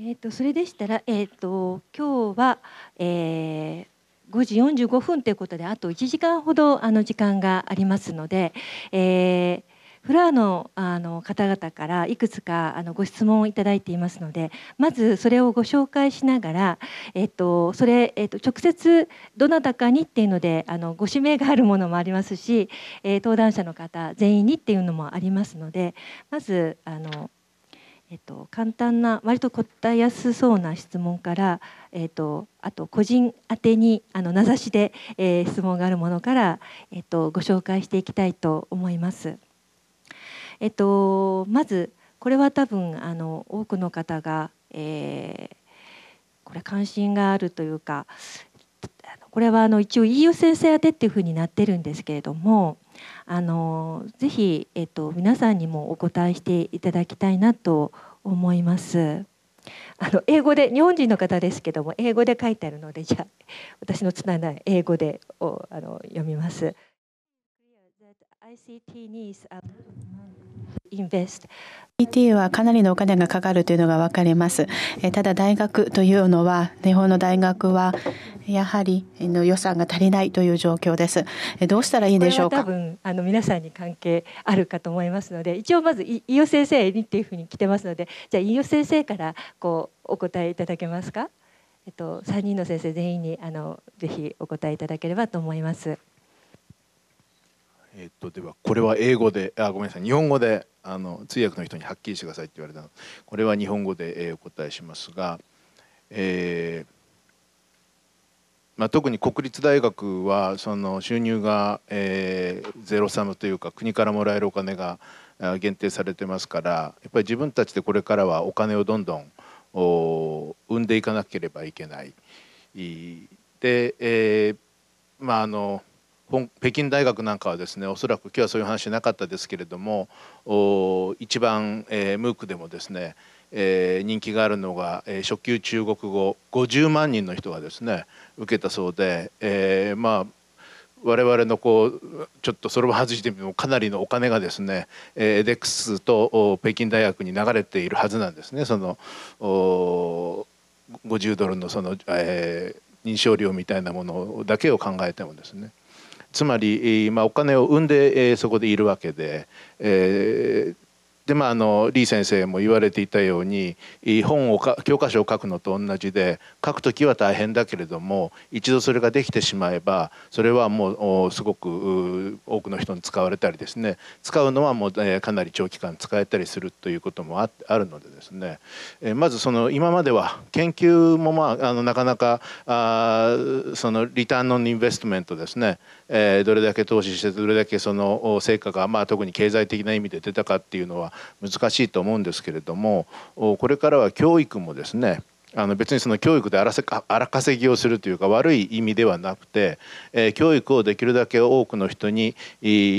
えーと、それでしたら、えーと、今日は、えー、5時45分ということであと1時間ほどあの時間がありますので、えー、フラーのあの方々からいくつかあのご質問をいただいていますのでまずそれをご紹介しながら、えっと、それ、えっと、直接どなたかにっていうのであのご指名があるものもありますし、えー、登壇者の方全員にっていうのもありますのでまずあのえっと、簡単な割と答えやすそうな質問から、えっと、あと個人宛てにあの名指しで、えー、質問があるものから、えっと、ご紹介していきたいと思います。えっと、まずこれは多分あの多くの方が、えー、これ関心があるというかこれはあの一応飯尾先生宛てっていうふうになってるんですけれどもあのぜひ、えっと、皆さんにもお答えしていただきたいなと思います。あの英語で日本人の方ですけども英語で書いてあるのでじゃあ私のつない英語でをあの読みます。p t はかなりのお金がかかるというのが分かります。ただ大学というのは日本の大学はやはりの予算が足りないという状況です。どうしたらいいでしょうか。多分あの皆さんに関係あるかと思いますので、一応まず飯尾先生にっていうふうに来てますので、じゃあ飯尾先生からこうお答えいただけますか。えっと3人の先生全員にあのぜひお答えいただければと思います。えっと、ではこれは英語であごめんなさい日本語であの通訳の人にはっきりしてくださいって言われたのこれは日本語で、えー、お答えしますが、えーまあ、特に国立大学はその収入が、えー、ゼロサムというか国からもらえるお金が限定されてますからやっぱり自分たちでこれからはお金をどんどん生んでいかなければいけない。で、えー、まああの北京大学なんかはですねおそらく今日はそういう話なかったですけれども一番、えー、ムークでもですね、えー、人気があるのが、えー、初級中国語50万人の人がですね受けたそうで、えー、まあ我々のこうちょっとそれを外してみてもかなりのお金がですねエデックスと北京大学に流れているはずなんですねその50ドルのその、えー、認証料みたいなものだけを考えてもですね。つまり、まあ、お金を生んで、えー、そこでいるわけで、えー、でまああの李先生も言われていたように本を教科書を書くのと同じで書く時は大変だけれども一度それができてしまえばそれはもうすごく多くの人に使われたりですね使うのはもう、えー、かなり長期間使えたりするということもああるのでですね、えー、まずその今までは研究もまああのなかなかあそのリターンのインベストメントですねえー、どれだけ投資してどれだけその成果が、まあ、特に経済的な意味で出たかっていうのは難しいと思うんですけれどもこれからは教育もですねあの別にその教育で荒稼ぎをするというか悪い意味ではなくて、えー、教育をできるだけ多くの人に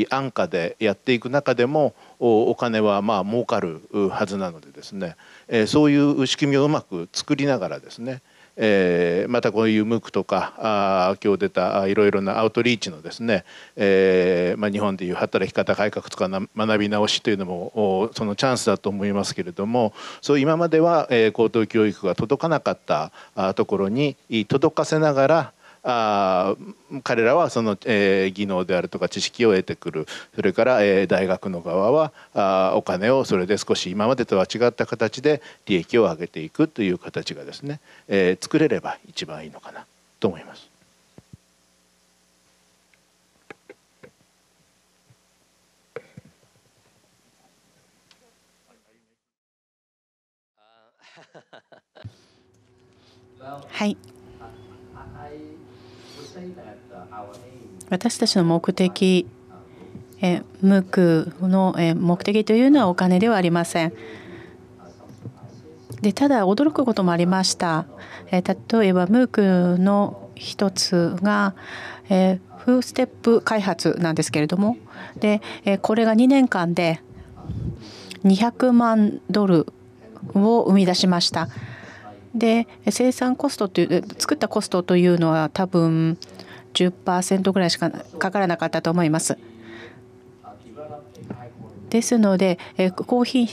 安価でやっていく中でもお金はまあ儲かるはずなのでですね、えー、そういう仕組みをうまく作りながらですねえー、またこういうム o とかあ今日出たいろいろなアウトリーチのですね、えーまあ、日本でいう働き方改革とか学び直しというのもそのチャンスだと思いますけれどもそう今までは、えー、高等教育が届かなかったところに届かせながらあ彼らはその、えー、技能であるとか知識を得てくるそれから、えー、大学の側はあお金をそれで少し今までとは違った形で利益を上げていくという形がですね、えー、作れれば一番いいのかなと思います。はい私たちの目的無垢の目的というのはお金ではありません。でただ驚くこともありました。例えばムークの一つがフーステップ開発なんですけれどもでこれが2年間で200万ドルを生み出しました。で生産コストという作ったコストというのは多分10%ぐらいしかかからなかったと思います。ですので、高品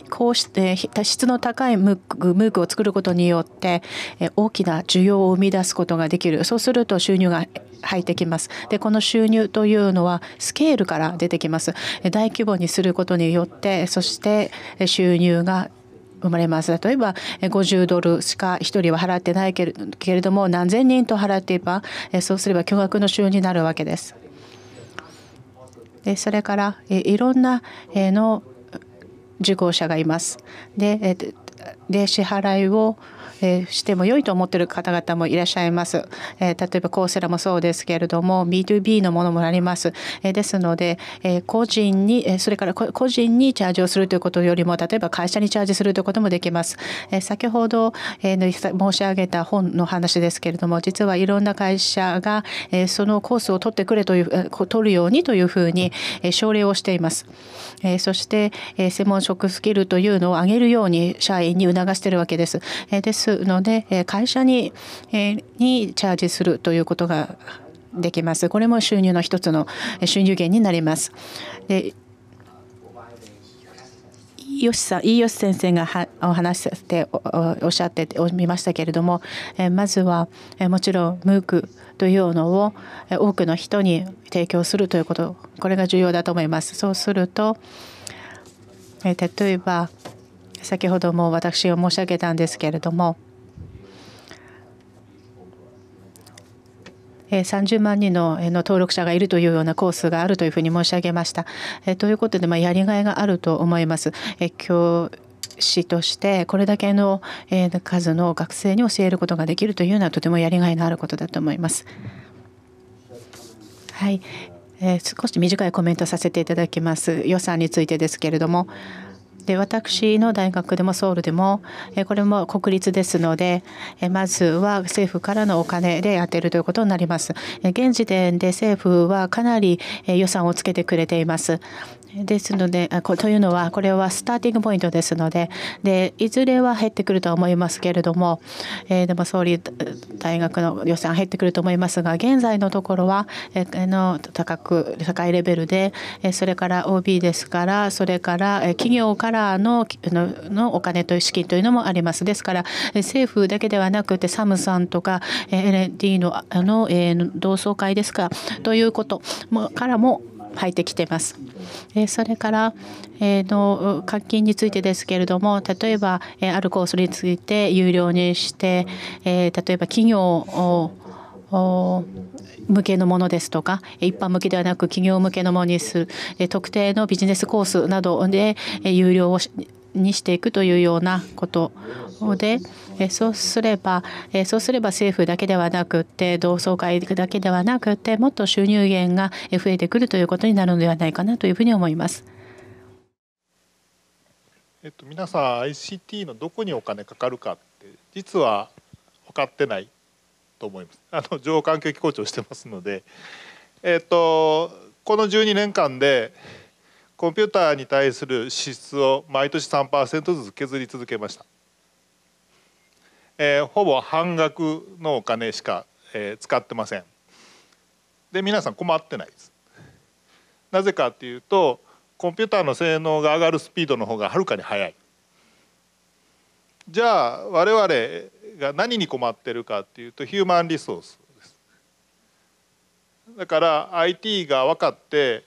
て質の高いムークムークを作ることによって大きな需要を生み出すことができる。そうすると収入が入ってきます。で、この収入というのはスケールから出てきます。大規模にすることによって、そして収入が生まれます例えば50ドルしか1人は払ってないけれども何千人と払っていればそうすれば巨額の収入になるわけです。でそれからいろんなの受講者がいます。でで支払いをえしても良いと思ってる方々もいらっしゃいます。え例えばコーセラもそうですけれども B2B のものもあります。えですので、え個人にそれから個人にチャージをするということよりも例えば会社にチャージするということもできます。え先ほど、え申し上げた本の話ですけれども実はいろんな会社が、えそのコースを取ってくれという取るようにというふうに、え奨励をしています。えそして、え専門職スキルというのを上げるように社員に促しているわけです。えですますので会社ににチャージするということができます。これも収入の一つの収入源になります。でよしさん飯吉先生がお話しさせておっしゃっておりましたけれどもまずはもちろんムークというのを多くの人に提供するということこれが重要だと思います。そうすると例えば先ほども私が申し上げたんですけれども30万人の登録者がいるというようなコースがあるというふうに申し上げました。ということで、まやりがいがあると思います。教師としてこれだけの数の学生に教えることができるというのはとてもやりがいのあることだと思います。はい、少し短いコメントさせていただきます。予算についてですけれども。で私の大学でもソウルでもこれも国立ですのでまずは政府からのお金で充てるということになります現時点で政府はかなり予算をつけてくれていますですのでというのはこれはスターティングポイントですのででいずれは減ってくるとは思いますけれども、えー、でも総理大学の予算減ってくると思いますが現在のところは、えー、の高く高いレベルで、えそれから OB ですからそれから、え企業からののお金という資金というのもありますですから、え政府だけではなくてサムさんとか、え LND のあの、え同窓会ですかということもからも入ってきてます。それからの課金についてですけれども例えばあるコースについて有料にして例えば企業を向けのものですとか一般向けではなく企業向けのものにする特定のビジネスコースなどで有料をにしていくというようなことでそうすればそうすれば政府だけではなくて同窓会だけではなくてもっと収入源が増えてくるということになるのではないかなというふうに思います。えっと、皆さん ICT のどこにお金かかるかって実は分かってないと思います。あの情報環境機構長してますので、えっと、この12年間でコンピューターに対する支出を毎年3%ずつ削り続けました。えー、ほぼ半額のお金しか、えー、使ってませんで皆さん困ってないですなぜかっていうとコンピューターの性能が上がるスピードの方がはるかに速いじゃあ我々が何に困ってるかっていうとヒューマンリソースですだから IT が分かって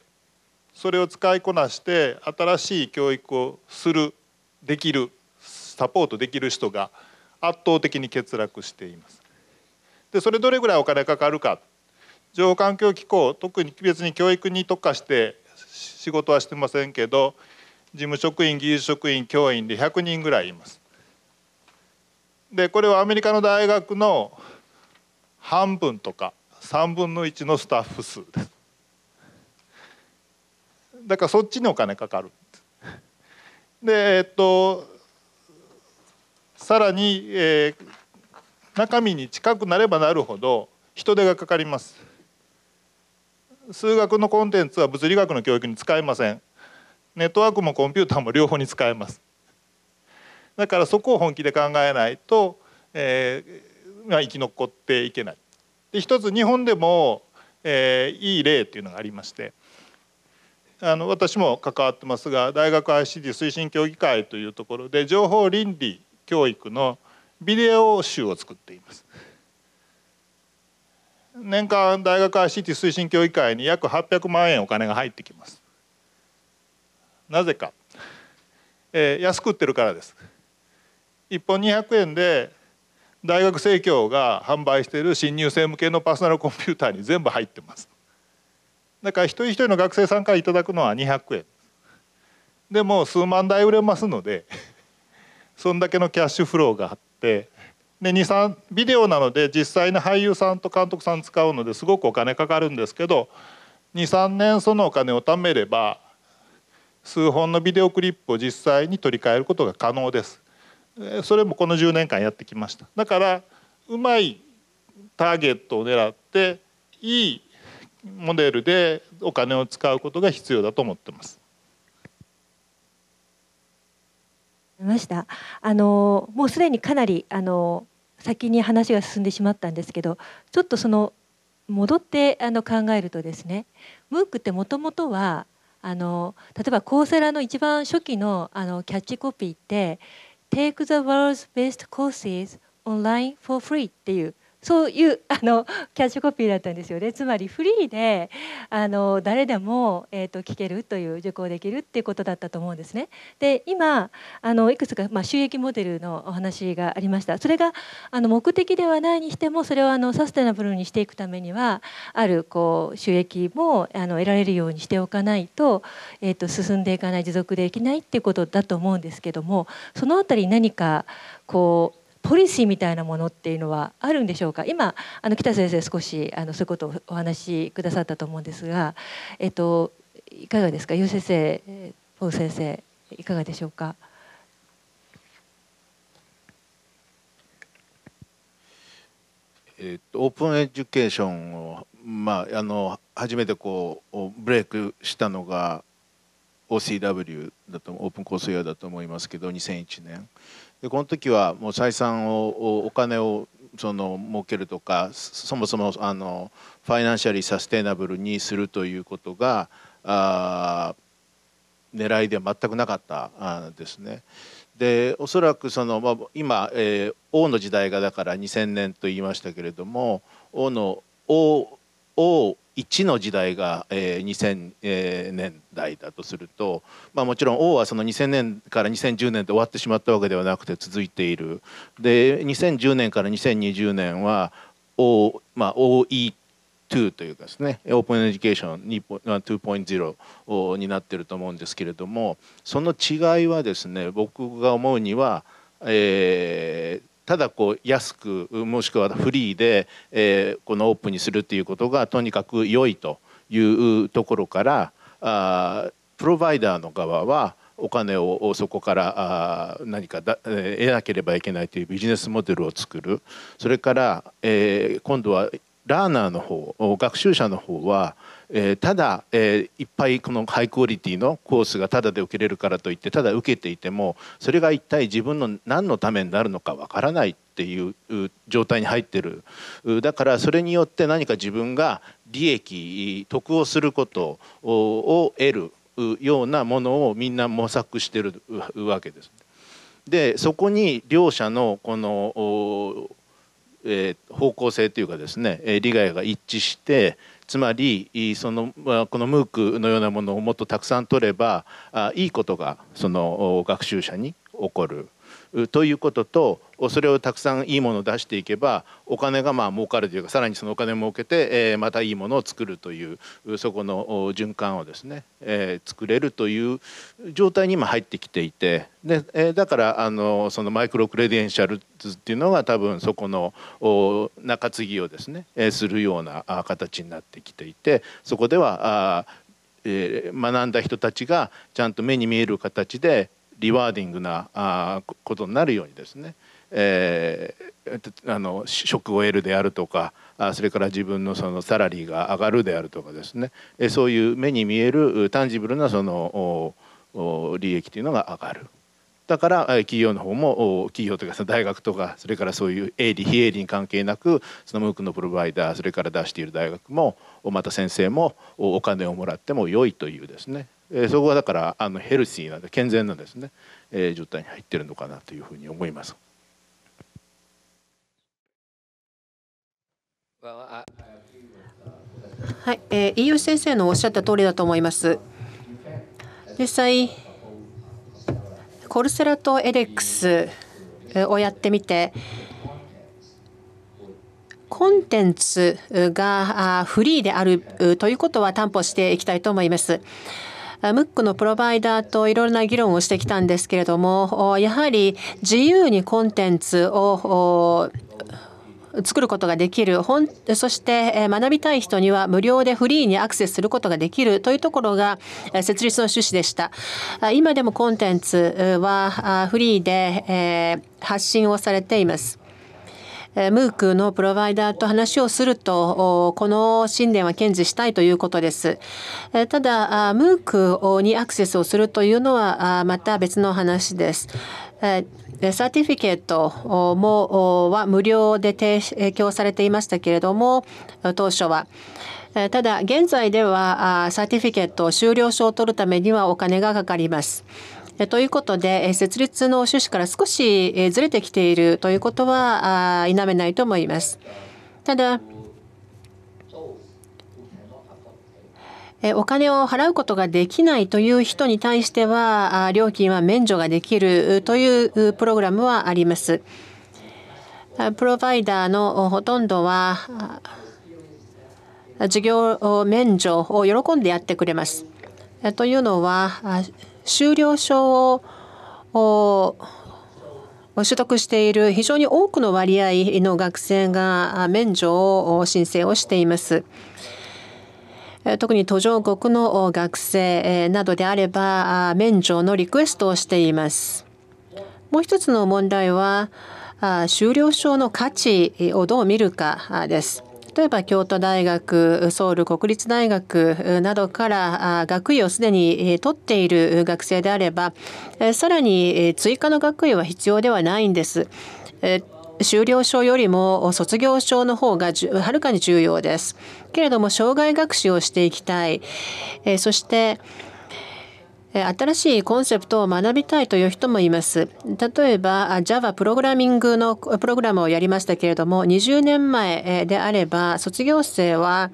それを使いこなして新しい教育をするできるサポートできる人が圧倒的に欠落しています。でそれどれぐらいお金かかるか情報環境機構特に別に教育に特化して仕事はしてませんけど事務職員技術職員教員で100人ぐらいいます。でこれはアメリカの大学の半分とか3分の1のスタッフ数です。だからそっちにお金かかる。でえっとさらに、えー、中身に近くなればなるほど人手がかかります数学のコンテンツは物理学の教育に使えませんネットワークもコンピューターも両方に使えますだからそこを本気で考えないと、えーまあ、生き残っていけないで一つ日本でも、えー、いい例っていうのがありましてあの私も関わってますが大学 ICT 推進協議会というところで情報倫理教育のビデオ集を作っています年間大学 ICT 推進協議会に約800万円お金が入ってきますなぜか、えー、安く売ってるからです一本200円で大学生協が販売している新入生向けのパーソナルコンピューターに全部入ってますだから一人一人の学生さんからいただくのは200円でも数万台売れますのでそんだけのキャッシュフローがあってで23ビデオなので実際の俳優さんと監督さん使うのですごくお金かかるんですけど23年そのお金を貯めれば数本のビデオクリップを実際に取り替えることが可能です。それもこの10年間やってきましただからうまいターゲットを狙っていいモデルでお金を使うことが必要だと思ってます。ましたあのもうすでにかなりあの先に話が進んでしまったんですけどちょっとその戻ってあの考えるとですねムークってもともとはあの例えばコーセラの一番初期のあのキャッチコピーって「Take the world's best courses online for free」っていうそういう あのキャッシュコピーだったんですよねつまりフリーであの誰でも、えーと、聞けるという受講できるっていうことだったと思うんですね。で今あのいくつか、まあ、収益モデルのお話がありましたそれがあの目的ではないにしてもそれをあのサステナブルにしていくためにはあるこう収益もあの得られるようにしておかないと,、えーと、と進んでいかない持続できないっていうことだと思うんですけどもその辺り何かこうポリシーみたいなものっていうのはあるんでしょうか今あの北先生少しあのそういうことをお話しくださったと思うんですが、えっと、いかがですか優先生ポー先生いかがでしょうか。えー、オープンエデュケーションを、まあ、あの初めてこうブレイクしたのが OCW だとオープンコースウェアだと思いますけど2001年でこの時はもう採算をお金をその儲けるとかそもそもあのファイナンシャリーサステイナブルにするということがあ狙いでは全くなかったですね。でおそらくその、まあ、今、えー、王の時代がだから2000年と言いましたけれども王の王王1の時代が、えー、2000年代だとすると、まあ、もちろん王はその2000年から2010年で終わってしまったわけではなくて続いているで2010年から2020年は O、まあ、OE 2というかですねオープンエデュケーション2.0になってると思うんですけれどもその違いはですね僕が思うには、えただこう安くもしくはフリーで、えー、このオープンにするということがとにかく良いというところからあプロバイダーの側はお金をそこからあ何かだ、えー、得なければいけないというビジネスモデルを作るそれから、えー、今度はラーナーの方学習者の方はえー、ただ、えー、いっぱいこのハイクオリティのコースがただで受けれるからといってただ受けていてもそれが一体自分の何のためになるのかわからないっていう状態に入ってるだからそれによって何か自分が利益得をすることを得るようなものをみんな模索してるわけです。でそこに両者のこの、えー、方向性というかですね利害が一致してつまりそのこのムークのようなものをもっとたくさん取ればいいことがその学習者に起こる。ということとそれをたくさんいいものを出していけばお金がまあ儲かるというかさらにそのお金を儲けて、またいいものを作るというそこの循環をですね、作れるという状態に今入ってきていてで、だからあのそのマイクロクレデンシャルズっていうのが多分そこの中継ぎをですね、するような形になってきていてそこでは学んだ人たちがちゃんと目に見える形でリワーディングなあことになるようにですね、えー、あの職を得るであるとかあそれから自分のそのサラリーが上がるであるとかですねえそういう目に見えるタンジブルなそのお利益というのが上がる。だから企業の方も企業というか大学とかそれからそういう営利非営利に関係なくそのムークのプロバイダーそれから出している大学もまた先生もお金をもらっても良いというですねえー、そこはだからあのヘルシーな健全なですね、えー、状態に入ってるのかなというふうに思います。はい、えー、飯吉先生のおっしゃった通りだと思います。実際コルセラとエデックスをやってみてコンテンツがフリーであるということは担保していきたいと思います。ムックのプロバイダーといろいろな議論をしてきたんですけれどもやはり自由にコンテンツを作ることができるそして学びたい人には無料でフリーにアクセスすることができるというところが設立の趣旨でした今でもコンテンツはフリーで発信をされていますムークのプロバイダーと話をするとこの信念は堅持したいということですただムークにアクセスをするというのはまた別の話ですサーティフィケートもは無料で提供されていましたけれども当初はただ現在ではサーティフィケート修了証を取るためにはお金がかかります。ということで、設立の趣旨から少しずれてきているということは否めないと思います。ただお金を払うことができないという人に対しては料金は免除ができるというプログラムはあります。プロバイダーのほとんどは事業免除を喜んでやってくれます。というのは修了証を取得している非常に多くの割合の学生が免除を申請をしています。特に途上国の学生などであれば免除のリクエストをしています。もう一つの問題は修了証の価値をどう見るかです。例えば京都大学ソウル国立大学などから学位をすでに取っている学生であればさらに追加の学位は必要ではないんです。修了証よりも卒業証の方がはるかに重要です。けれども、障害学習をしていきたい。そして、新しいコンセプトを学びたいという人もいます。例えば Java プログラミングのプログラムをやりましたけれども20年前であれば卒業生は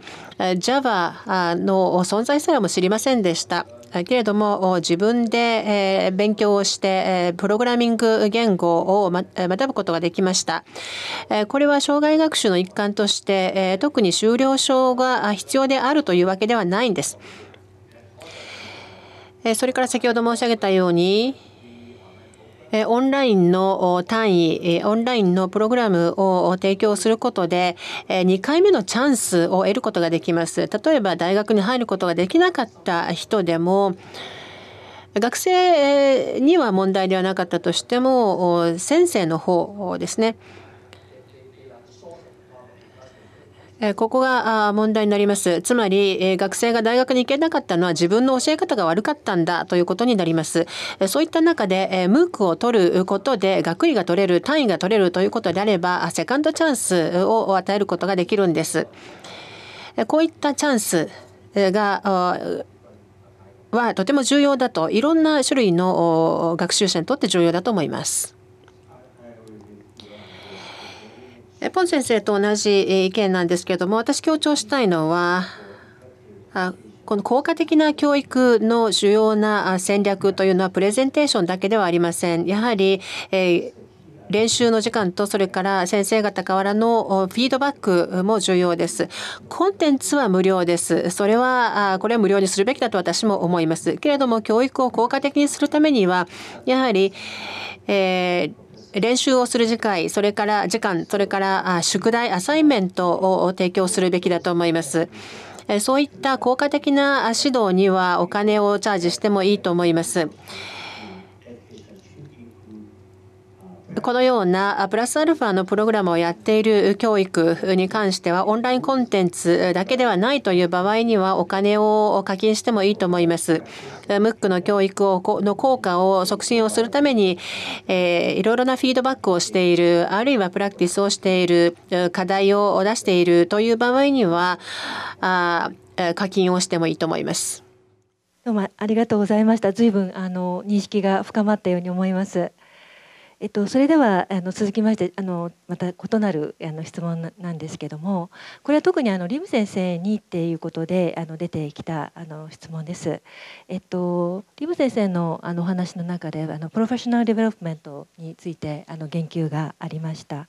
Java の存在すらも知りませんでした。けれども自分で勉強をしてプログラミング言語を学ぶことができましたこれは障害学習の一環として特に修了証が必要であるというわけではないんですえそれから先ほど申し上げたように、オンラインの単位、オンラインのプログラムを提供することで、2回目のチャンスを得ることができます。例えば大学に入ることができなかった人でも、学生には問題ではなかったとしても、先生の方ですね。ここが問題になります。つまり、学生が大学に行けなかったのは自分の教え方が悪かったんだということになります。そういった中で、ムークを取ることで学位が取れる、単位が取れるということであれば、セカンドチャンスを与えることができるんです。こういったチャンスが、はとても重要だと、いろんな種類の学習者にとって重要だと思います。ポン先生と同じ意見なんですけれども私強調したいのはあこの効果的な教育の主要な戦略というのはプレゼンテーションだけではありません。やはり、えー練習の時間とそれから先生方からのフィードバックも重要です。コンテンツは無料です。それはこれは無料にするべきだと私も思います。けれども教育を効果的にするためにはやはり、えー練習をする時間、それから時間、それから宿題、アサイメントを提供するべきだと思います。そういった効果的な指導にはお金をチャージしてもいいと思います。このようなプラスアルファのプログラムをやっている教育に関してはオンラインコンテンツだけではないという場合にはお金を課金してもいいと思います。ムックの教育をの効果を促進をするために、えいろいろなフィードバックをしているあるいはプラクティスをしている課題を出しているという場合にはあ課金をしてもいいと思います。どうもありがとうございました。随分あの認識が深まったように思います。えっと、それではあの続きましてあのまた異なるあの質問なんですけどもこれは特にあのリム先生にっていうことであの出てきたあの質問です。えっと、リム先生のあのお話の中であのプロフェッショナルデベロップメントについてあの言及がありました。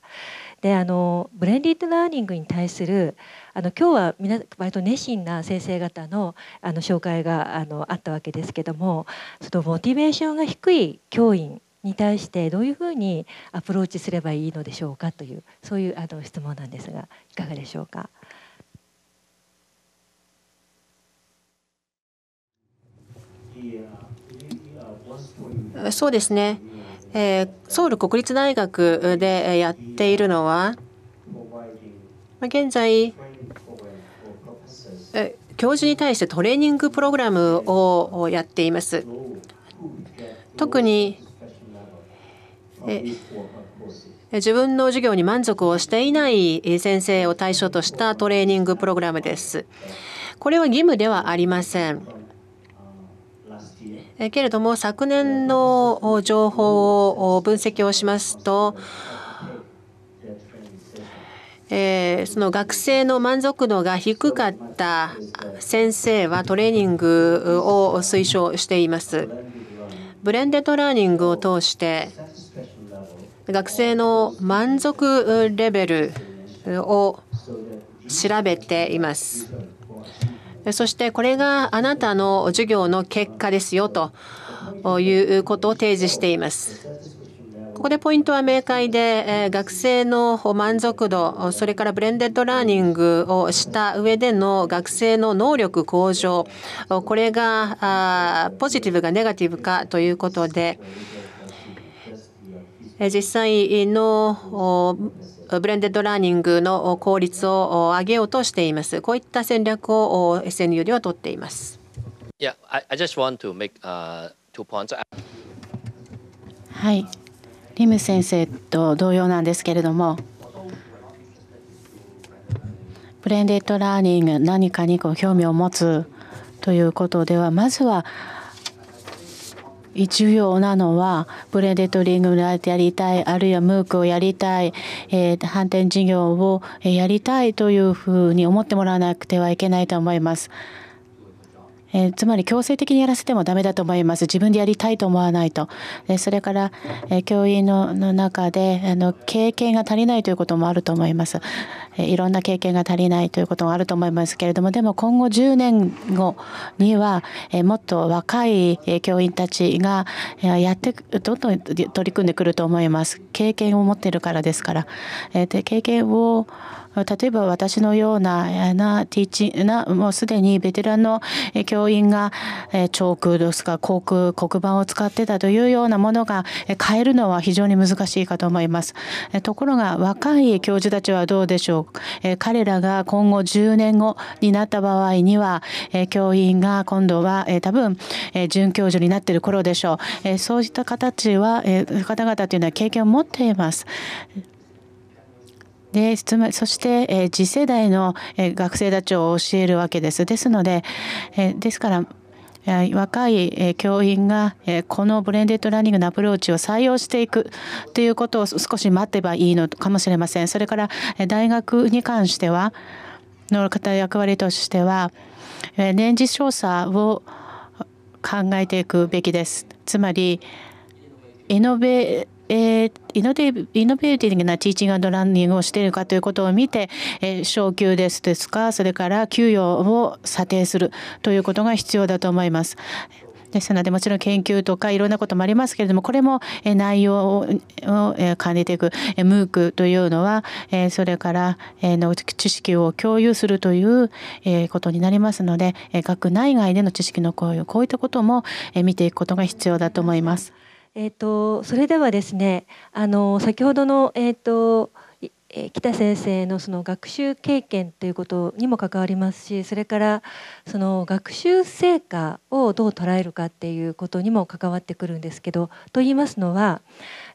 であのブレンディッドラーニングに対するあの今日はみ割と熱心な先生方のあの紹介があのあったわけですけどもそのモチベーションが低い教員に対してどういうふうにアプローチすればいいのでしょうかというそういうあの質問なんですがいかがでしょうか。そうですね、えー、ソウル国立大学でやっているのは現在教授に対してトレーニングプログラムをやっています。特に自分の授業に満足をしていない先生を対象としたトレーニングプログラムです。これは義務ではありません。けれども昨年の情報を分析をしますとえー、その学生の満足度が低かった先生はトレーニングを推奨しています。ブレンデッドラーニングを通して学生の満足レベルを調べています。そしてこれがあなたの授業の結果ですよということを提示しています。ここでポイントは明快で学生の満足度それからブレンデッドラーニングをした上での学生の能力向上これがポジティブかネガティブかということで。実際のブレンデッドラーニングの効率を上げようとしています。こういった戦略を SNU では取っています。はい、リム先生と同様なんですけれども、ブレンデッドラーニング何かにこう興味を持つということでは、まずは重要なのはブレデトリングをやりたいあるいはムークをやりたい、えー、反転事業をやりたいというふうに思ってもらわなくてはいけないと思います。えー、つまり強制的にやらせてもダメだと思います自分でやりたいと思わないと、えそれから、え教員の中であの経験が足りないということもあると思います、えいろんな経験が足りないということもあると思いますけれどもでも今後10年後には、えもっと若い教員たちがやってどんどん取り組んでくると思います経験を持っているからですから、えー、経験を例えば私のようななティーチなもうすでにベテランの教員がチョークですか航空黒板を使ってたというようなものが変えるのは非常に難しいかと思います。ところが若い教授たちはどうでしょう彼らが今後10年後になった場合には教員が今度は多分准教授になってる頃でしょうそういった形は方々というのは経験を持っています。でそして、え次世代の、え学生たちを教えるわけです。ですので、えですから若い教員がこのブレンデッドラーニングのアプローチを採用していくということを少し待てばいいのかもしれません。それから大学に関してはの方役割としては年次調査を考えていくべきです。つまりイノベえー、イノベイノベーティグなティーチングランニングをしているかということを見て、えー、昇給ですですかそれから給与を査定するということが必要だと思います。ですのでもちろん研究とかいろんなこともありますけれどもこれも内容を兼ねていく MOOC というのはそれからの知識を共有するということになりますので学内外での知識の共有こういったことも見ていくことが必要だと思います。えーと、それではですねあの先ほどの、えーと北先生のその学習経験ということにも関わりますしそれからその学習成果をどう捉えるかっていうことにも関わってくるんですけどと言いますのは、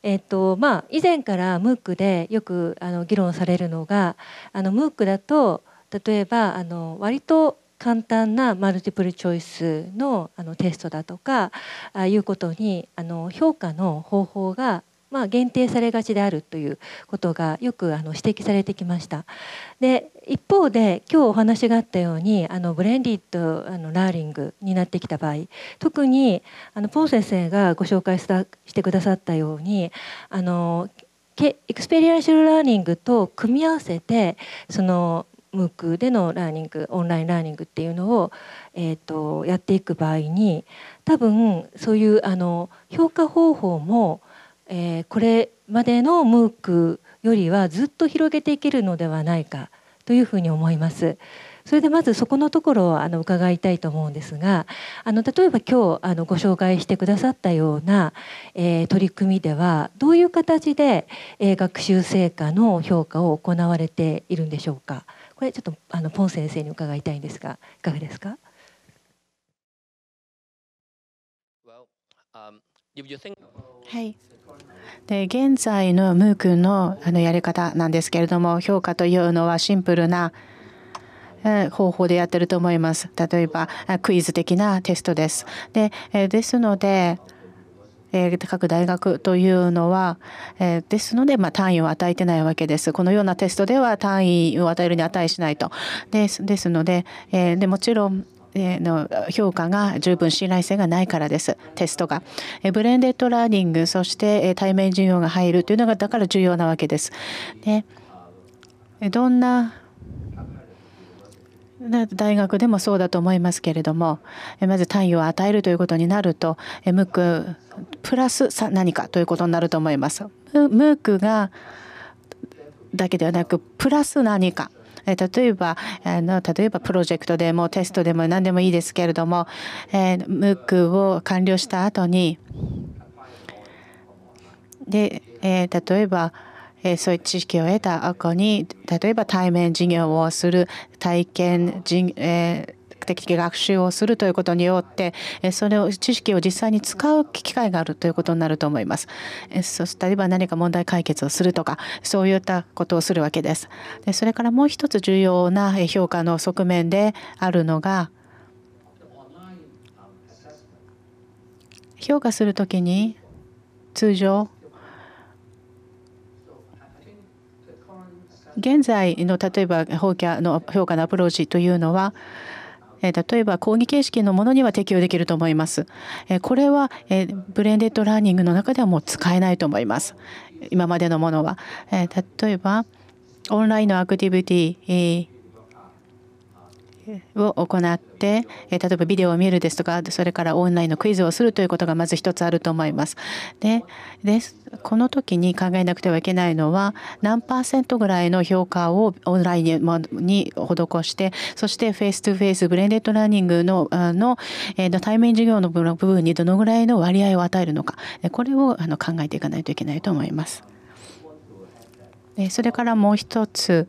えーとまあ、以前から MOOC でよくあの議論されるのがあの MOOC だと例えばあの割と簡単なマルティプルチョイスのあのテストだとかあいうことにあの評価の方法がまあ、限定されがちであるということがよくあの指摘されてきました。で一方で今日お話があったようにあのブレンディとあのラーリングになってきた場合特にあのポー先生がご紹介してくださったようにあのエクスペリエンシャルラーニングと組み合わせてその MOOC でのラーニングオンラインラーニングっていうのを、えーと、やっていく場合に多分そういうあの評価方法も、えー、これまでの MOOC よりはずっと広げていけるのではないかというふうに思います。それでまずそこのところをあの伺いたいと思うんですがあの例えば今日あのご紹介してくださったような、えー、取り組みではどういう形で、えー、学習成果の評価を行われているんでしょうか。これちょっとあのポン先生に伺いたいんですがいかがですか well, um, はいで現在のムー君のあのやり方なんですけれども評価というのはシンプルな方法でやってると思います。例えばクイズ的なテストです。でですのでえー、各大学というのは、えー、ですので、まあ、単位を与えてないわけです。このようなテストでは単位を与えるに値しないと。ですですので,、えー、でもちろんの評価が十分信頼性がないからですテストがブレンデッドラーニングそして対面授業が入るというのがだから重要なわけです。でどんな大学でもそうだと思いますけれどもまず単位を与えるということになるとムークプラス何かということになると思います。ムークがだけではなくプラス何か例えばあの例えばプロジェクトでもテストでも何でもいいですけれども、えムークを完了した後にで、え例えばえそういう知識を得た後に例えば対面授業をする体験、え的学習をするということによってそれを知識を実際に使う機会があるということになると思います。そして例えば何か問題解決をするとかそういったことをするわけです。でそれからもう一つ重要な評価の側面であるのが評価するときに通常現在の例えば放棄の評価のアプローチというのは例えば講義形式のものには適用できると思います。これはブレンデッドラーニングの中ではもう使えないと思います。今までのものは。例えばオンラインのアクティビティを行って例えばビデオを見るですとかそれからオンラインのクイズをするということがまず一つあると思います。でこの時に考えなくてはいけないのは何パーセントぐらいの評価をオンラインに施してそしてフェイス2フェイスブレンデッドラーニングのの対面授業の部分にどのぐらいの割合を与えるのかこれを考えていかないといけないと思います。それからもう一つ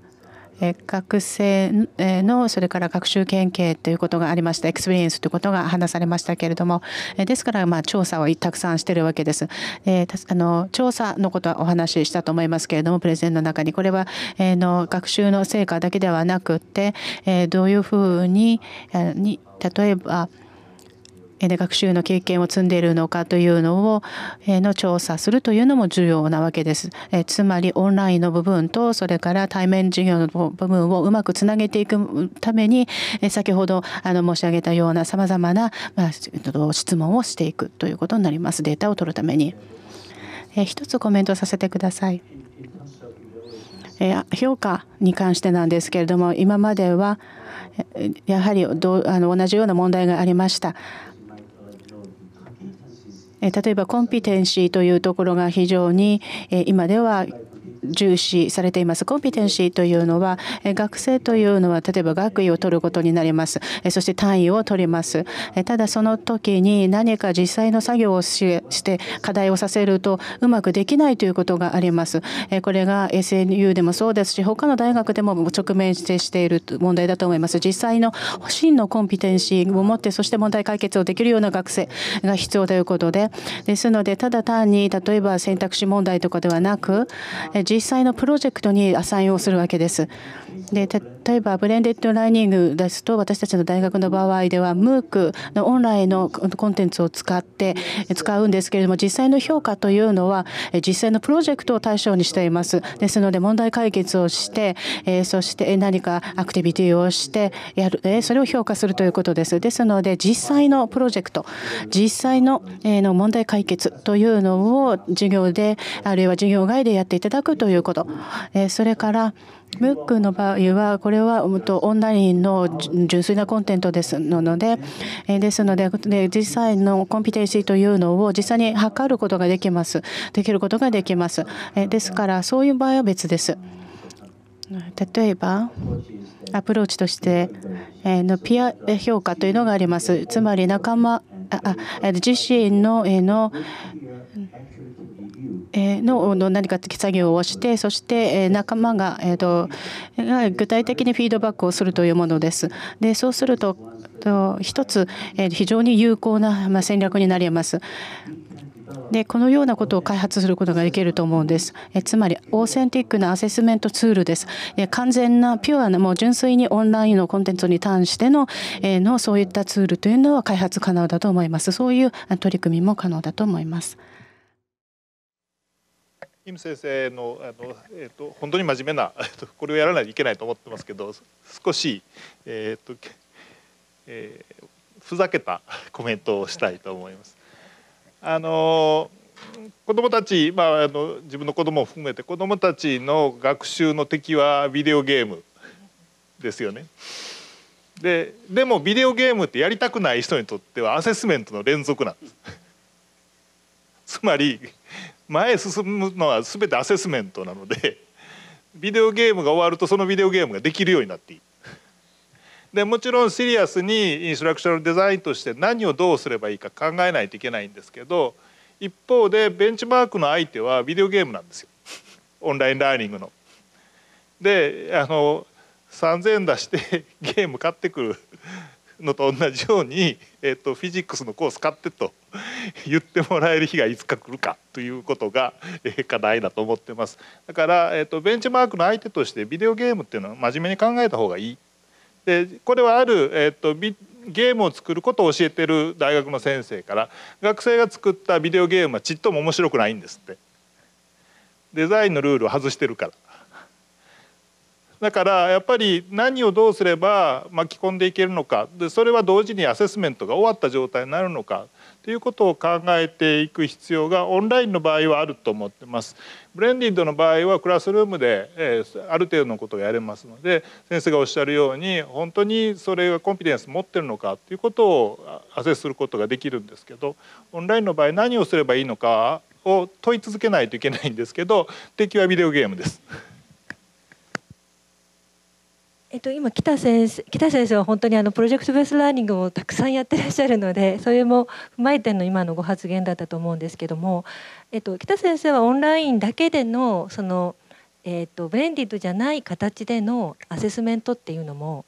学生のそれから学習研究ということがありましたエクスペリエンスということが話されましたけれどもですからまあ調査をたくさんしてるわけです。あの調査のことはお話ししたと思いますけれどもプレゼンの中にこれはの学習の成果だけではなくってどういうふうに例えばで学習の経験を積んでいるのかというのをの調査するというのも重要なわけです。えつまりオンラインの部分とそれから対面授業の部分をうまくつなげていくためにえ先ほどあの申し上げたようなさまざまな、ま質問をしていくということになりますデータを取るために。え一つコメントさせてください。え評価に関してなんですけれども今まではやはりどあの同じような問題がありました。例えばコンピテンシーというところが非常に今では重視されていますコンピテンシーというのは学生というのは例えば学位を取ることになりますそして単位を取りますただその時に何か実際の作業をして課題をさせるとうまくできないということがありますこれが SNU でもそうですし他の大学でも直面してしている問題だと思います実際の真のコンピテンシーを持ってそして問題解決をできるような学生が必要ということでですのでただ単に例えば選択肢問題とかではなく実実際のプロジェクトにアサインをするわけです。で例えばブレンデッドライニングですと私たちの大学の場合では MOOC のオンラインのコンテンツを使って使うんですけれども実際の評価というのは実際のプロジェクトを対象にしていますですので問題解決をしてそして何かアクティビティをしてやるそれを評価するということですですので実際のプロジェクト実際のの問題解決というのを授業であるいは授業外でやっていただくということそれからムックの場合はこれはオンラインの純粋なコンテンツですのでですので実際のコンピテンシーというのを実際に測ることができますできることができますですからそういう場合は別です例えばアプローチとしてのピア評価というのがありますつまり仲間自身ののの何か作業をしてそして仲間が具体的にフィードバックをするというものです。でそうすると一つ非常に有効な戦略になります。でこのようなことを開発することができると思うんですえつまりオーセンティックなアセスメントツールですえ完全なピュアなもう純粋にオンラインのコンテンツに対しての,、えのそういったツールというのは開発可能だと思いますそういう取り組みも可能だと思います。イム先生のあの、えーと、本当に真面目なえとこれをやらないといけないと思ってますけど少し、えーとえー、ふざけた コメントをしたいと思います。あの子どもたち、まあ、あの自分の子どもを含めて子どもたちの学習の敵はビデオゲームですよね。ででもビデオゲームってやりたくない人にとってはアセスメントの連続なんです。つまり前へ進むのは全てアセスメントなので ビデオゲームが終わるとそのビデオゲームができるようになっていい。でもちろんシリアスにインストラクションデザインとして何をどうすればいいか考えないといけないんですけど一方でベンチマークの相手はビデオゲームなんですよ オンラインラーニングの。であの3,000円出して ゲーム買ってくるのと同じように、えーと、フィジックスのコース買ってと言ってもらえる日がいつか来るかということが、えー、課題だと思ってますだから、えーと、ベンチマークの相手としてビデオゲームっていうのは真面目に考えた方がいいでこれはある、えーと、ビゲームを作ることを教えてる大学の先生から学生が作ったビデオゲームはちっとも面白くないんですってデザインのルールを外してるから。だからやっぱり何をどうすれば巻き込んでいけるのかでそれは同時にアセスメントが終わった状態になるのかということを考えていく必要がオンラインの場合はあると思ってます。ブレンディッドの場合はクラスルームで、えある程度のことがやれますので先生がおっしゃるように本当にそれがコンフィデンス持ってるのかということをアセスすることができるんですけどオンラインの場合何をすればいいのかを問い続けないといけないんですけど敵はビデオゲームです。えっと、今北先生北先生は本当にあのプロジェクトベースラーニングもたくさんやってらっしゃるのでそれも踏まえての今のご発言だったと思うんですけども、えっと、北先生はオンラインだけでのその、えっと、ブレンディッドじゃない形でのアセスメントっていうのも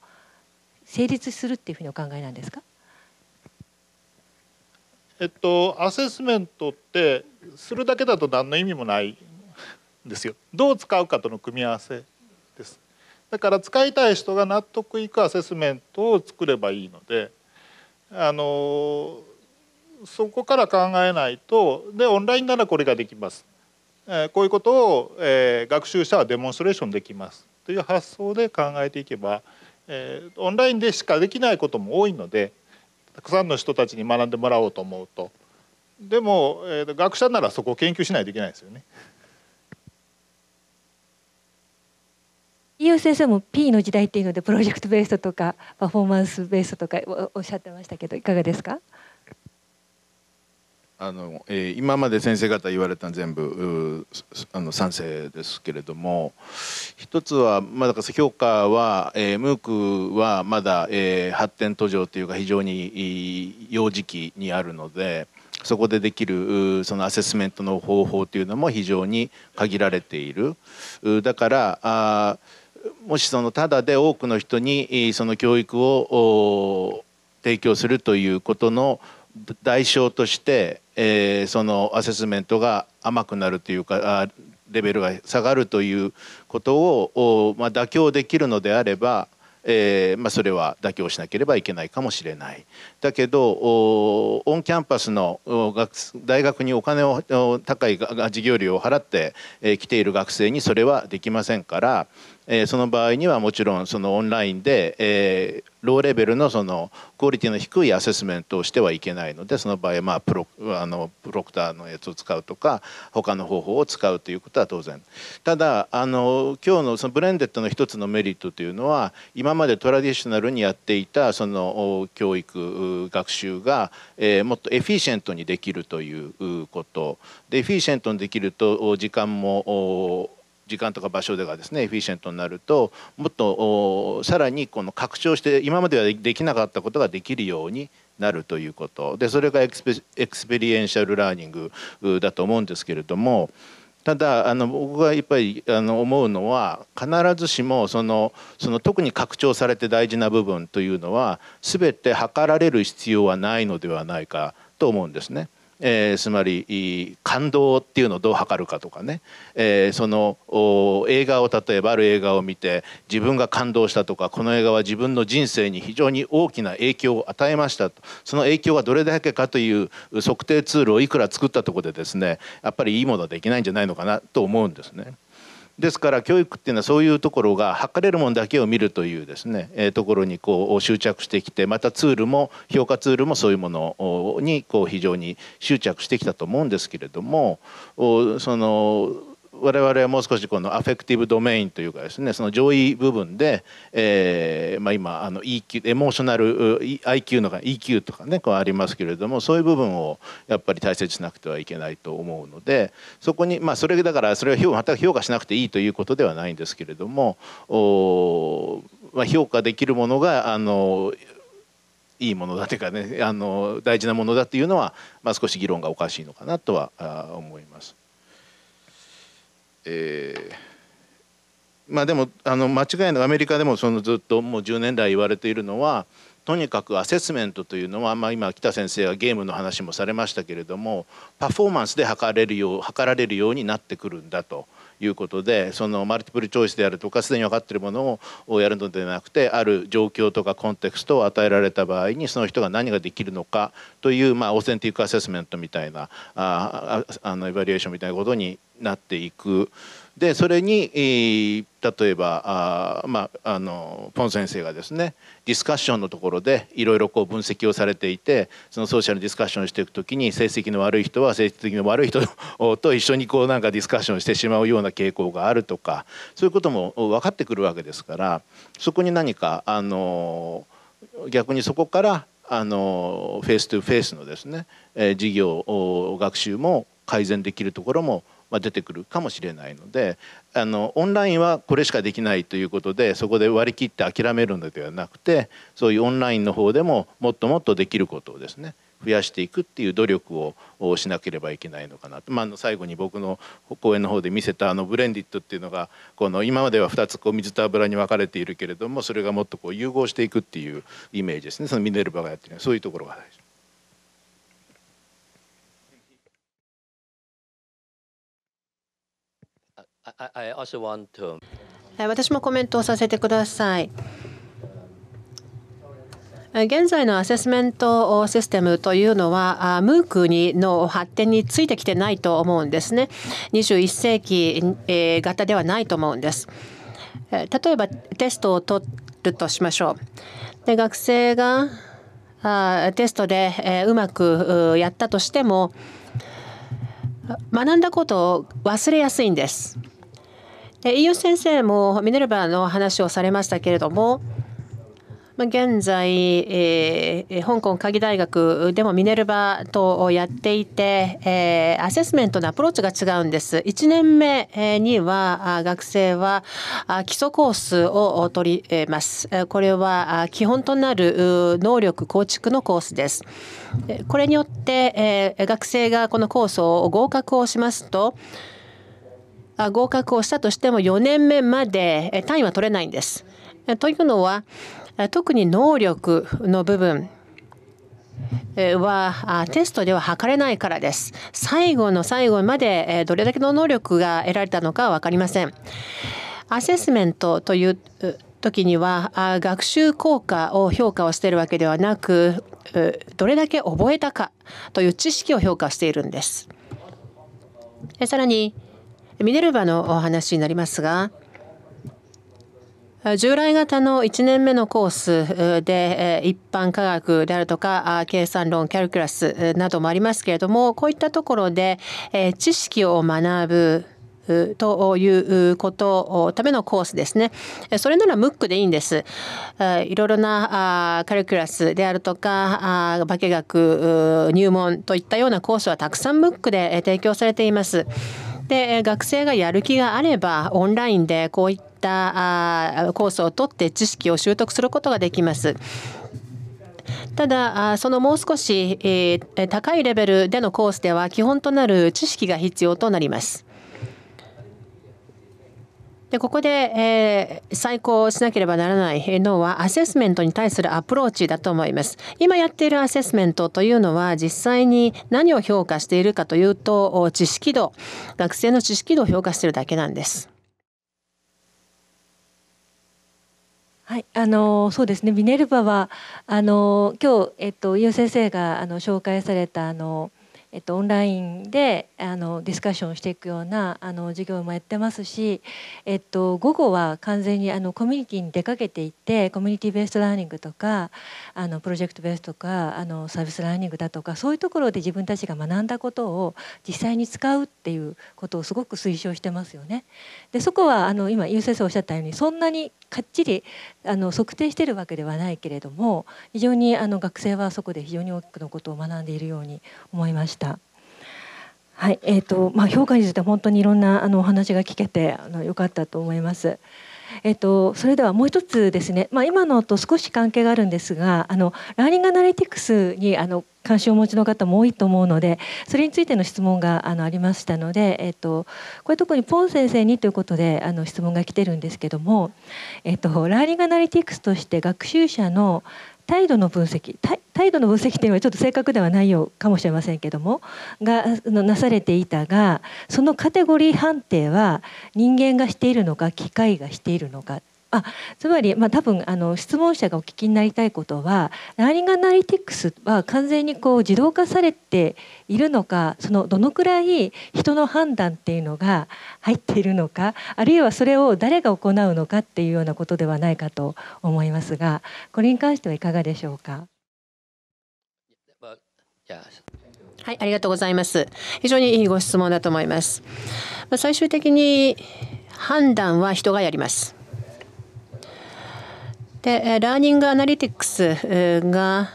成立するっていうふうにお考えなんですかえっと、アセスメントってするだけだと何の意味もないですよ。どう使うかとの組み合わせだから使いたい人が納得いくアセスメントを作ればいいのであのそこから考えないとでオンラインならこれができます、えこういうことを、え学習者はデモンストレーションできますという発想で考えていけば、えオンラインでしかできないことも多いのでたくさんの人たちに学んでもらおうと思うとでも、え学者ならそこを研究しないといけないですよね。EU 先生も P の時代っていうのでプロジェクトベースとかパフォーマンスベースとかおっしゃってましたけどいかがですかあの、えー、今まで先生方言われた全部あの賛成ですけれども一つは、まあ、だから評価は、えー、ムークはまだ、えー、発展途上というか非常に幼児期にあるのでそこでできるそのアセスメントの方法というのも非常に限られている。だからあもしそのただで多くの人にその教育を提供するということの代償として、えー、そのアセスメントが甘くなるというかレベルが下がるということを、まあ、妥協できるのであれば、えーまあ、それは妥協しなければいけないかもしれない。だけどオンキャンパスの大学にお金を高い授業料を払って、えー、来ている学生にそれはできませんから。えその場合にはもちろんそのオンラインで、えローレベルのそのクオリティの低いアセスメントをしてはいけないのでその場合はまあプロあのプロクターのやつを使うとか他の方法を使うということは当然ただあの今日のそのブレンデッドの一つのメリットというのは今までトラディショナルにやっていたその教育学習が、えもっとエフィシェントにできるということでエフィシェントにできると時間も時間とか場所ではですねエフィシェントになるともっとさらにこの拡張して今まではできなかったことができるようになるということでそれがエクスペリエンシャルラーニングだと思うんですけれどもただあの僕がやっぱりあの思うのは必ずしもそのその特に拡張されて大事な部分というのは全て測られる必要はないのではないかと思うんですね。えー、つまり感動っていうのをどう測るかとかね、えー、その映画を例えばある映画を見て自分が感動したとかこの映画は自分の人生に非常に大きな影響を与えましたとその影響はどれだけかという測定ツールをいくら作ったとこでですねやっぱりいいものはできないんじゃないのかなと思うんですね。ですから教育っていうのはそういうところが測れるものだけを見るというですね、えところにこう執着してきてまたツールも評価ツールもそういうものにこう非常に執着してきたと思うんですけれどもその我々はもう少しこのアフェクティブドメインというかですねその上位部分で、えーまあ、今あの EQ エモーショナル IQ の EQ とかねこうありますけれどもそういう部分をやっぱり大切しなくてはいけないと思うのでそこにまあそれだからそれを全く評価しなくていいということではないんですけれどもお、まあ、評価できるものがあのいいものだというかねあの大事なものだっていうのは、まあ、少し議論がおかしいのかなとは思います。えー、まあでもあの間違いなくアメリカでもそのずっともう10年来言われているのはとにかくアセスメントというのは、まあ、今北先生はゲームの話もされましたけれどもパフォーマンスで測れるよう測られるようになってくるんだと。いうことでそのマルティプルチョイスであるとかすでに分かってるものをやるのではなくてある状況とかコンテクストを与えられた場合にその人が何ができるのかという、まあ、オーセンティックアセスメントみたいなああのエヴァリエーションみたいなことになっていく。でそれに例えばあ、まあ、あのポン先生がですねディスカッションのところでいろいろこう分析をされていてそのソーシャルディスカッションしていく時に成績の悪い人は成績の悪い人 と一緒にこうなんかディスカッションしてしまうような傾向があるとかそういうことも分かってくるわけですからそこに何かあの逆にそこからあのフェイストゥフェイスのですね、えー、授業学習も改善できるところもまあ、出てくるかもしれないのであのオンラインはこれしかできないということでそこで割り切って諦めるのではなくてそういうオンラインの方でももっともっとできることをですね増やしていくっていう努力をしなければいけないのかなと、まあ、最後に僕の講演の方で見せたあのブレンディットっていうのがこの今までは2つこう水と油に分かれているけれどもそれがもっとこう融合していくっていうイメージですねそのミネルヴァがやってるそういうところが大事。私もコメントをさせてください。現在のアセスメントシステムというのは、MOOC の発展についてきてないと思うんですね。21世紀型ではないと思うんです。例えばテストを取るとしましょう。で学生がテストでうまくやったとしても、学んだことを忘れやすいんです。で EU 先生もミネルバの話をされましたけれども現在、えー、香港科技大学でもミネルバとやっていて、えー、アセスメントのアプローチが違うんです。1年目には学生は基礎コースを取ります。これは基本となる能力構築のコースです。これによって、え学生がこのコースを合格をしますと、合格をしたとしても4年目まで単位は取れないんです。というのは特に能力の部分はテストでは測れないからです。最後の最後までどれだけの能力が得られたのかは分かりません。アセスメントという時には学習効果を評価をしているわけではなくどれだけ覚えたかという知識を評価しているんです。さらにミネルヴァのお話になりますが従来型の1年目のコースで一般科学であるとか計算論キャルキュラスなどもありますけれどもこういったところで知識を学ぶということためのコースですね。それならムックでいいんです。いろいろなカリキュラスであるとか化学入門といったようなコースはたくさんムックで提供されています。で学生がやる気があればオンラインでこういったコースを取って知識を習得することができます。ただそのもう少し高いレベルでのコースでは基本となる知識が必要となります。でここで、えー、再考しなければならない脳はアセスメントに対するアプローチだと思います。今やっているアセスメントというのは実際に何を評価しているかというと知識度学生の知識度を評価しているだけなんです。はい、あのそうですねミネルヴァはあの今日、えっと、伊代先生があの紹介されたあのえっと、オンラインであのディスカッションしていくようなあの授業もやってますし、えっと、午後は完全にあのコミュニティに出かけていってコミュニティベーストラーニングとかあのプロジェクトベースとかあのサービスラーニングだとかそういうところで自分たちが学んだことを実際に使うっていうことをすごく推奨してますよね。でそこはあの今ゆう先生おっしゃったようにそんなにかっちりあの測定してるわけではないけれども非常にあの学生はそこで非常に多くのことを学んでいるように思いました。はい、えっ、ー、とまあ評価について本当にいろんなあのお話が聞けてあの良かったと思います。えっと、それではもう一つですね、まあ、今のと少し関係があるんですがあのラーニングアナリティクスにあの関心をお持ちの方も多いと思うのでそれについての質問があのありましたので、えっと、これ特にポン先生にということであの質問が来てるんですけども、えっと、ラーニングアナリティクスとして学習者の態度の分析態度の分析点はちょっと正確ではないようかもしれませんけどもがなされていたがそのカテゴリー判定は人間がしているのか機械がしているのかあつまり、まあ、多分あの質問者がお聞きになりたいことはラーニングアナリティクスは完全にこう自動化されているのかそのどのくらい人の判断っていうのが入っているのかあるいはそれを誰が行うのかっていうようなことではないかと思いますがこれに関してはいかがでしょうか。はい、ありがとうございます。非常にいいご質問だと思います。ま最終的に判断は人がやります。でラーニングアナリティクスが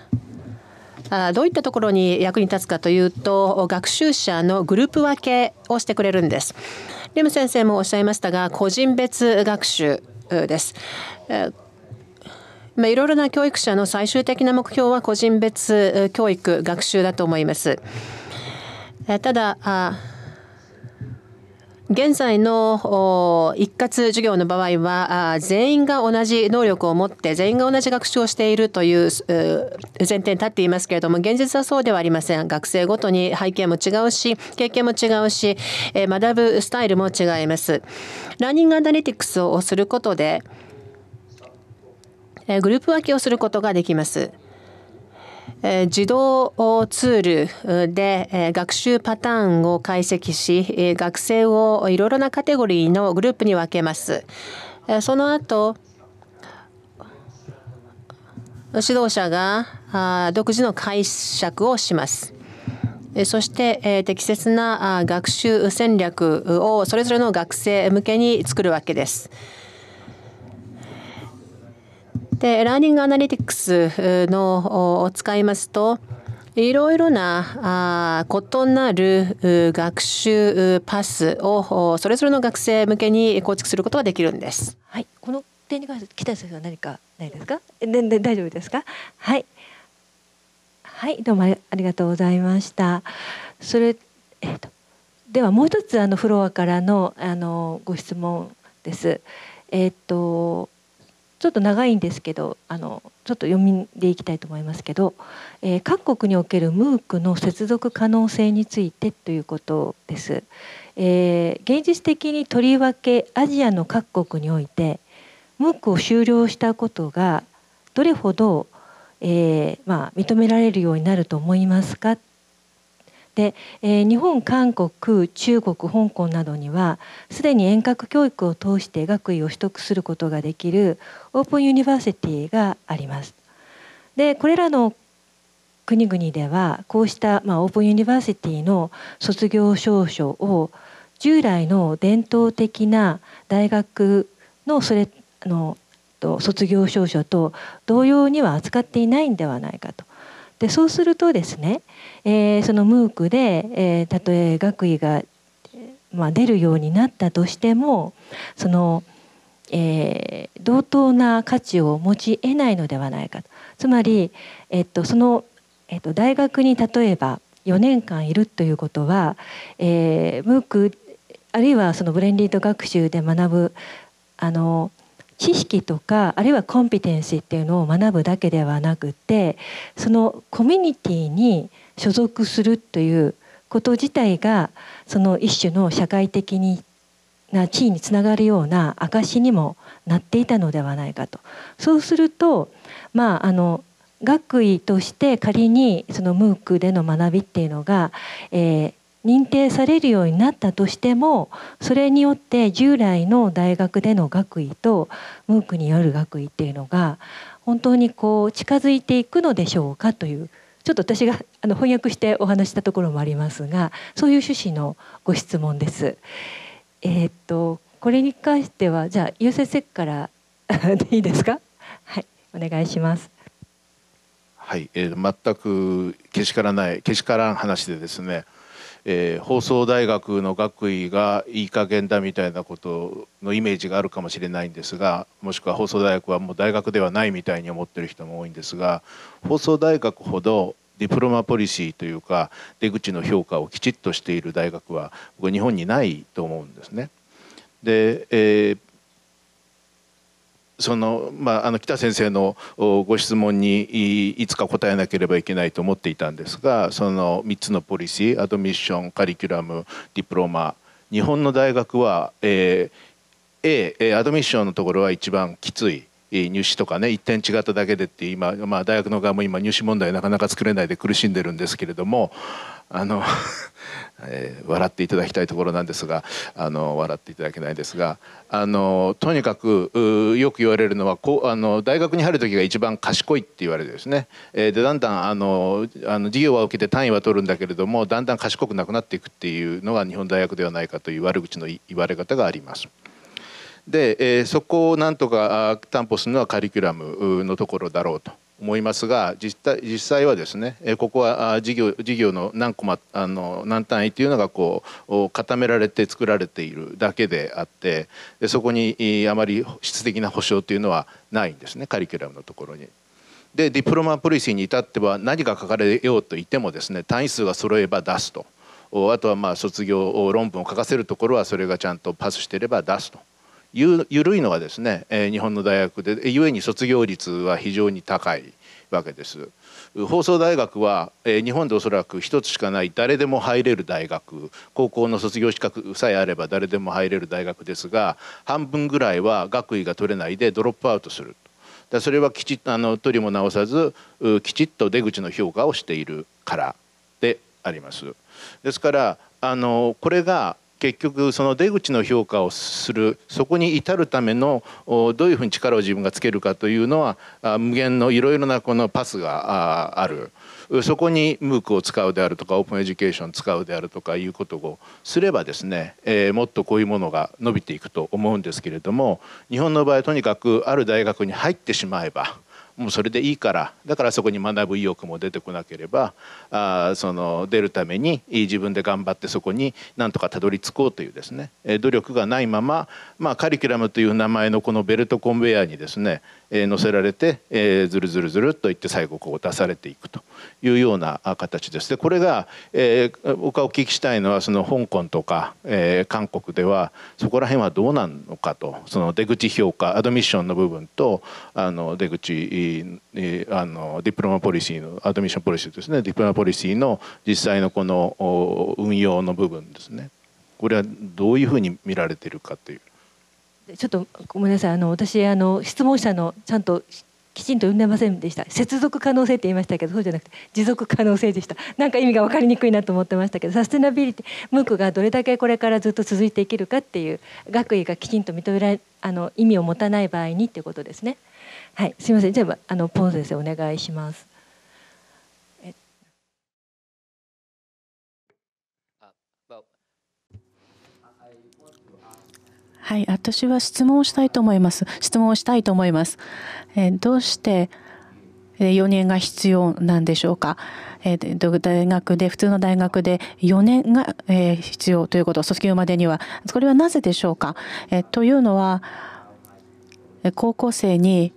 どういったところに役に立つかというと学習者のグループ分けをしてくれるんです。レム先生もおっしゃいましたが個人別学習です。まいろいろな教育者の最終的な目標は個人別教育学習だと思います。ただ現在の一括授業の場合は全員が同じ能力を持って全員が同じ学習をしているという前提に立っていますけれども現実はそうではありません学生ごとに背景も違うし経験も違うし学ぶスタイルも違いますラーニングアナリティクスをすることでグループ分けをすることができます自動ツールで学習パターンを解析し学生をいろいろなカテゴリーのグループに分けます。その後指導者が独自の解釈をします。そして適切な学習戦略をそれぞれの学生向けに作るわけです。でラーニングアナリティクスのを使いますといろいろなあ異なる学習パスをそれぞれの学生向けに構築することができるんです。はい、この点に関して北先生は何かないですか？全然大丈夫ですか？はい、はいどうもありがとうございました。それえっ、ー、とではもう一つあのフロアからのあのご質問です。えっ、ー、とちょっと長いんですけどあのちょっと読みでいきたいと思いますけど、えー、各国におけるムークの接続可能性についてということです、えー、現実的にとりわけアジアの各国においてムークを終了したことがどれほど、えーまあ、認められるようになると思いますかで、えー、日本韓国中国香港などにはすでに遠隔教育を通して学位を取得することができるオープンユニバーシティがあります。でこれらの国々ではこうした、まあ、オープンユニバーシティの卒業証書を従来の伝統的な大学のそれの卒業証書と同様には扱っていないんではないかとでそうするとですね、えー、そのムークで、えー、たとえ学位が、まあ、出るようになったとしてもその、えー、同等な価値を持ち得ないのではないかとつまり、えっと、その、えっと、大学に例えば4年間いるということは、えー、ムークあるいはそのブレンディート学習で学ぶあの知識とかあるいはコンピテンシーっていうのを学ぶだけではなくてそのコミュニティに所属するということ自体がその一種の社会的にな地位につながるような証にもなっていたのではないかとそうするとまああの学位として仮にそのムークでの学びっていうのが、えー、認定されるようになったとしてもそれによって従来の大学での学位とムークによる学位っていうのが本当にこう近づいていくのでしょうかというちょっと私があの翻訳してお話したところもありますがそういう趣旨のご質問です。えー、っとこれに関してはじゃあ優先席から いいですかはいお願いします。はい、えー、全くけしからないけしからん話でですねえー、放送大学の学位がいい加減だみたいなことのイメージがあるかもしれないんですがもしくは放送大学はもう大学ではないみたいに思ってる人も多いんですが放送大学ほどディプロマポリシーというか出口の評価をきちっとしている大学は僕日本にないと思うんですね。で、えーそのまあ、あの北先生のご質問にいつか答えなければいけないと思っていたんですがその3つのポリシーアドミッションカリキュラムディプロマ日本の大学は、えー、A アドミッションのところは一番きつい。入試とかね一点違っただけでって今、まあ、大学の側も今入試問題なかなか作れないで苦しんでるんですけれどもあのえー、笑っていただきたいところなんですがあの笑っていただけないですがあのとにかくよく言われるのはこあの大学に入る時が一番賢いって言われるですね、えー、でだんだんあのあの授業は受けて単位は取るんだけれどもだんだん賢くなくなっていくっていうのが日本大学ではないかという悪口の言われ方があります。で、えー、そこをなんとか担保するのはカリキュラムのところだろうと思いますが実実際はですねここは事業事業の何コマあの何単位というのがこう固められて作られているだけであってそこにあまり質的な保障というのはないんですねカリキュラムのところに。でディプロマポリシーに至っては何が書かれようといてもですね単位数が揃えば出すとあとはまあ卒業論文を書かせるところはそれがちゃんとパスしてれば出すと。ゆ緩いのはですね、え日本の大学でゆえに卒業率は非常に高いわけです。放送大学は、え日本でおそらく一つしかない誰でも入れる大学高校の卒業資格さえあれば誰でも入れる大学ですが半分ぐらいは学位が取れないでドロップアウトするそれはきちっとあの取りも直さずきちっと出口の評価をしているからであります。ですからあのこれが結局その出口の評価をするそこに至るためのどういうふうに力を自分がつけるかというのは無限のいろいろなこのパスがある。そこに MOOC を使うであるとかオープンエデュケーション使うであるとかいうことをすればですね、えもっとこういうものが伸びていくと思うんですけれども日本の場合とにかくある大学に入ってしまえばもうそれでいいからだからそこに学ぶ意欲も出てこなければあその出るために自分で頑張ってそこになんとかたどり着こうというですね努力がないまま、まあ、カリキュラムという名前のこのベルトコンベヤーにですね乗せられて、えずるずるずるといって最後こう出されていくというような形です。でこれが、えー、僕がお聞きしたいのはその香港とか、えー、韓国ではそこら辺はどうなのかとその出口評価アドミッションの部分とあの出口ーあのディプロマポリシーのアドミッションポリシーですねディプロマポリシーの実際のこの運用の部分ですねこれはどういうふうに見られてるかというちょっとごめんなさいあの私あの質問者のちゃんときちんと読んでませんでした接続可能性って言いましたけどそうじゃなくて持続可能性でしたなんか意味が分かりにくいなと思ってましたけどサステナビリティムークがどれだけこれからずっと続いていけるかっていう学位がきちんと認められあの意味を持たない場合にってことですね。はい、すみません。じゃああのポン先生お願いします。はい、私は質問をしたいと思います。質問をしたいと思います。えどうして4年が必要なんでしょうか。え大学で普通の大学で4年が、え必要ということ卒業までにはこれはなぜでしょうか。えというのは高校生に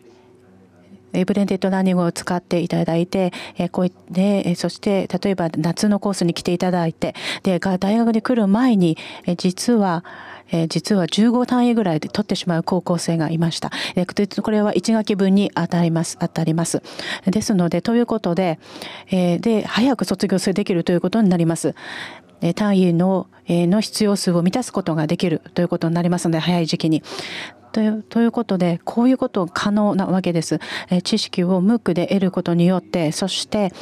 ブレンデッドランニングを使っていただいて、えこうそして例えば夏のコースに来ていただいてで大学に来る前に実は実は15単位ぐらいで取ってしまう高校生がいました。これは1学期分に当たります。当たります。ですので、ということで、で、早く卒業できるということになります。単位のの必要数を満たすことができるということになりますので、早い時期に。ということでこういうこと可能なわけです。知識を無垢で得ることによってそして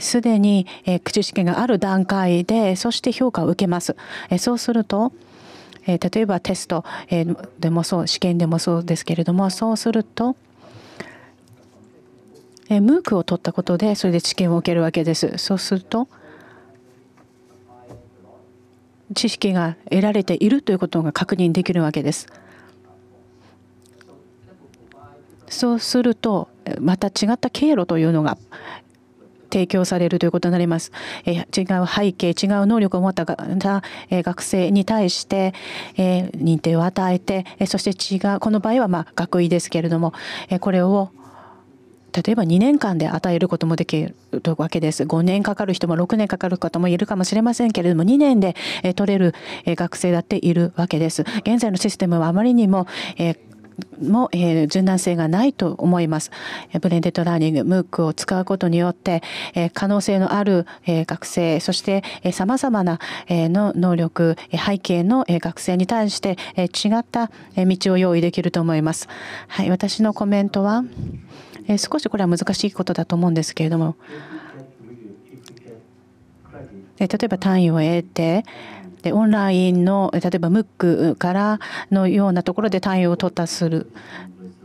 すでに知識がある段階でそして評価を受けます。そうすると例えばテストでもそう試験でもそうですけれどもそうするとムークを取ったことでそれで知見を受けるわけです。そうすると知識が得られているということが確認できるわけです。そうするとまた違った経路というのが提供されるということになります。え違う背景、違う能力を持ったが、え学生に対して、え認定を与えて、えそして違う、この場合はまあ学位ですけれども、えこれを例えば2年間で与えることもできるわけです。5年かかる人も6年かかる方もいるかもしれませんけれども、2年で取れる学生だっているわけです。現在のシステムはあまりにもも、えー、柔軟性がないと思います。ブレンデッドラーニング、ムークを使うことによって、えー、可能性のある、えー、学生、そして、えー、様々な、えー、の能力、背景の、えー、学生に対して、えー、違った、え道を用意できると思います。はい、私のコメントは、えー、少しこれは難しいことだと思うんですけれども、えー、例えば単位を得て、オンラインの例えばムックからのようなところで対応を取ったする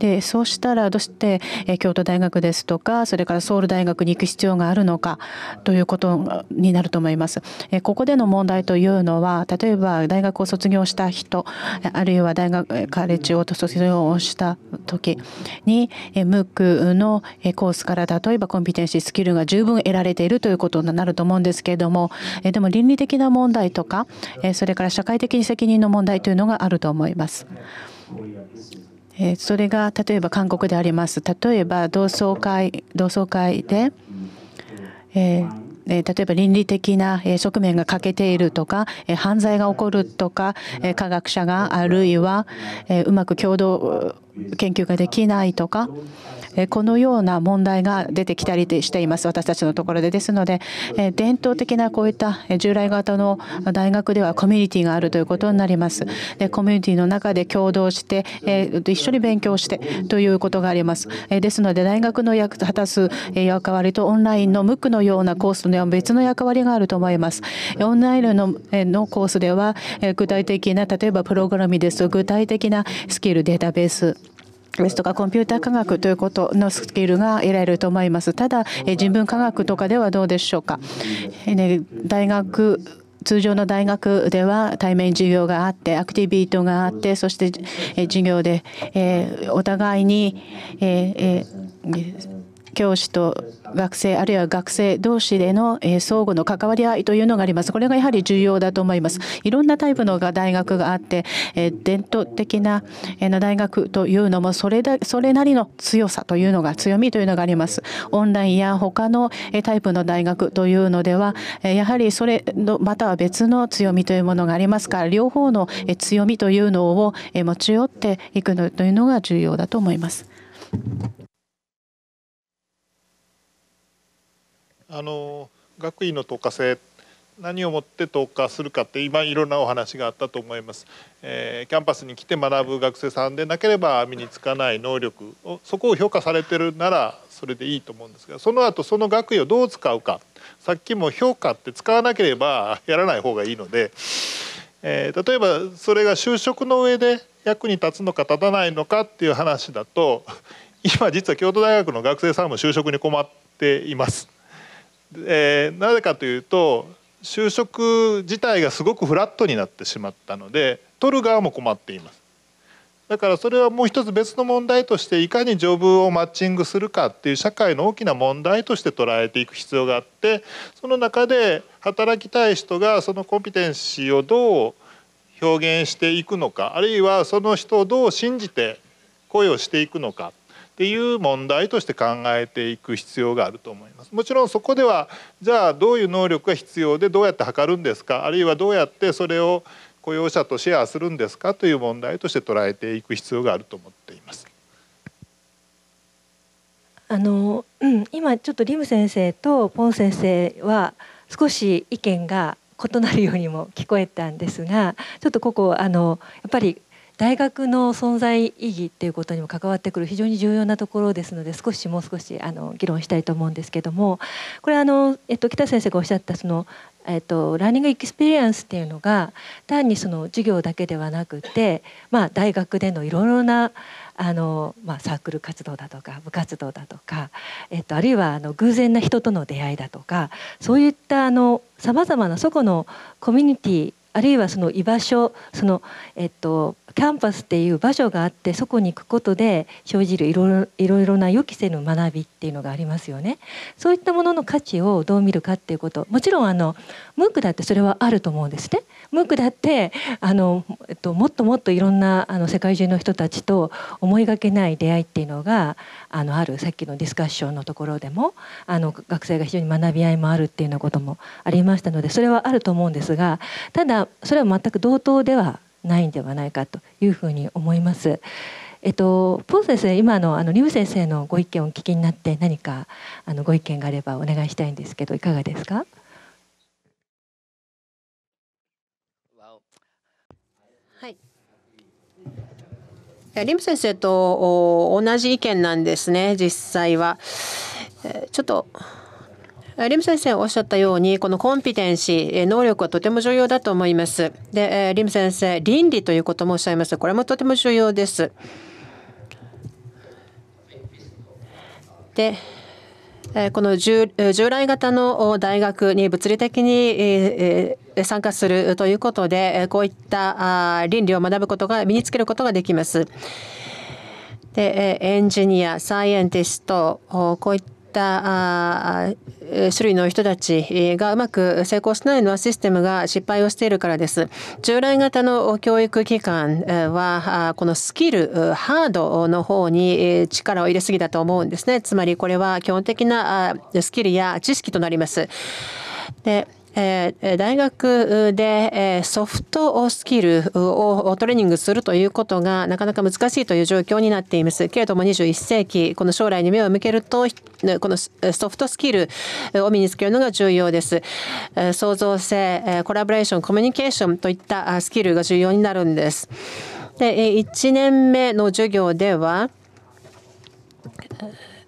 でそうしたらどうして京都大学ですとかそれからソウル大学に行く必要があるのかということになると思います。ここでの問題というのは例えば大学を卒業した人あるいは大学カレッジを卒業した時に m ムックのコースから例えばコンピテンシースキルが十分得られているということになると思うんですけれどもでも倫理的な問題とかそれから社会的責任の問題というのがあると思います。えそれが例えば韓国であります例えば同窓会同窓会で、え例えば倫理的な側面が欠けているとか犯罪が起こるとか科学者があるいはうまく共同研究ができないとかこのような問題が出てきたりしています私たちのところでですので伝統的なこういった従来型の大学ではコミュニティがあるということになりますでコミュニティの中で共同して一緒に勉強してということがありますですので大学の役果たす役割とオンラインの無垢のようなコースでは別の役割があると思いますオンラインののコースでは具体的な例えばプログラミですと具体的なスキルデータベースですとかコンピューター科学ということのスキルが得られると思います。ただ人文科学とかではどうでしょうか。大学通常の大学では対面授業があってアクティビートがあってそして授業でお互いに教師と学生あるいは学生同士での相互の関わり合いというのがありますこれがやはり重要だと思いますいろんなタイプの大学があって伝統的な大学というのもそれだそれなりの強さというのが強みというのがありますオンラインや他のタイプの大学というのではやはりそれのまたは別の強みというものがありますから両方の強みというのを持ち寄っていくのというのが重要だと思います。あの学位の透過性何をもって投下するかって今いろんなお話があったと思います、えー、キャンパスに来て学ぶ学生さんでなければ身につかない能力をそこを評価されてるならそれでいいと思うんですがその後その学位をどう使うかさっきも評価って使わなければやらない方がいいので、えー、例えばそれが就職の上で役に立つのか立たないのかっていう話だと今実は京都大学の学生さんも就職に困っています。えー、なぜかというと就職自体がすごくフラットになってしまったので取る側も困っていますだからそれはもう一つ別の問題としていかにジョブをマッチングするかっていう社会の大きな問題として捉えていく必要があってその中で働きたい人がそのコンピテンシーをどう表現していくのかあるいはその人をどう信じて声をしていくのかっていう問題として考えていく必要があると思いますもちろんそこではじゃあどういう能力が必要でどうやって測るんですかあるいはどうやってそれを雇用者とシェアするんですかという問題として捉えていく必要があると思っています。あの、うん、今ちょっとリム先生とポン先生は少し意見が異なるようにも聞こえたんですがちょっとここあのやっぱり大学の存在意義っていうことにも関わってくる非常に重要なところですので少しもう少しあの議論したいと思うんですけどもこれあの、えっと、北先生がおっしゃったそのえっと、ラーニングエクスペリエンスっていうのが単にその授業だけではなくて、まあ、大学でのいろいろなあの、まあ、サークル活動だとか部活動だとか、えっと、あるいはあの偶然な人との出会いだとかそういったさまざまなそこのコミュニティあるいはその居場所その、えっとキャンパスっていう場所があってそこに行くことで生じるいろいろな予期せぬ学びっていうのがありますよね。そういったものの価値をどう見るかっていうこともちろんあのムークだってそれはあると思うんですね。ムークだってあの、えっと、もっともっといろんなあの世界中の人たちと思いがけない出会いっていうのがあのあるさっきのディスカッションのところでもあの学生が非常に学び合いもあるっていうようなこともありましたのでそれはあると思うんですがただそれは全く同等ではないんではないかというふうに思います。えっと、ポン先生今のあのリム先生のご意見をお聞きになって何かあのご意見があればお願いしたいんですけどいかがですかはい。リム先生と同じ意見なんですね実際は。ちょっとリム先生おっしゃったようにこのコンピテンシー能力はとても重要だと思います。でリム先生倫理ということもおっしゃいますこれもとても重要です。でこの従来型の大学に物理的に参加するということでこういった倫理を学ぶことが身につけることができます。でエンジニアサイエンティストこういった種類の人たちがうまく成功しないのはシステムが失敗をしているからです。従来型の教育機関はこのスキルハードの方に力を入れすぎだと思うんですね。つまりこれは基本的なスキルや知識となります。で大学でソフトスキルをトレーニングするということがなかなか難しいという状況になっています。けれども21世紀、この将来に目を向けると、このソフトスキルを身につけるのが重要です。創造性、コラボレーション、コミュニケーションといったスキルが重要になるんです。で1年目の授業では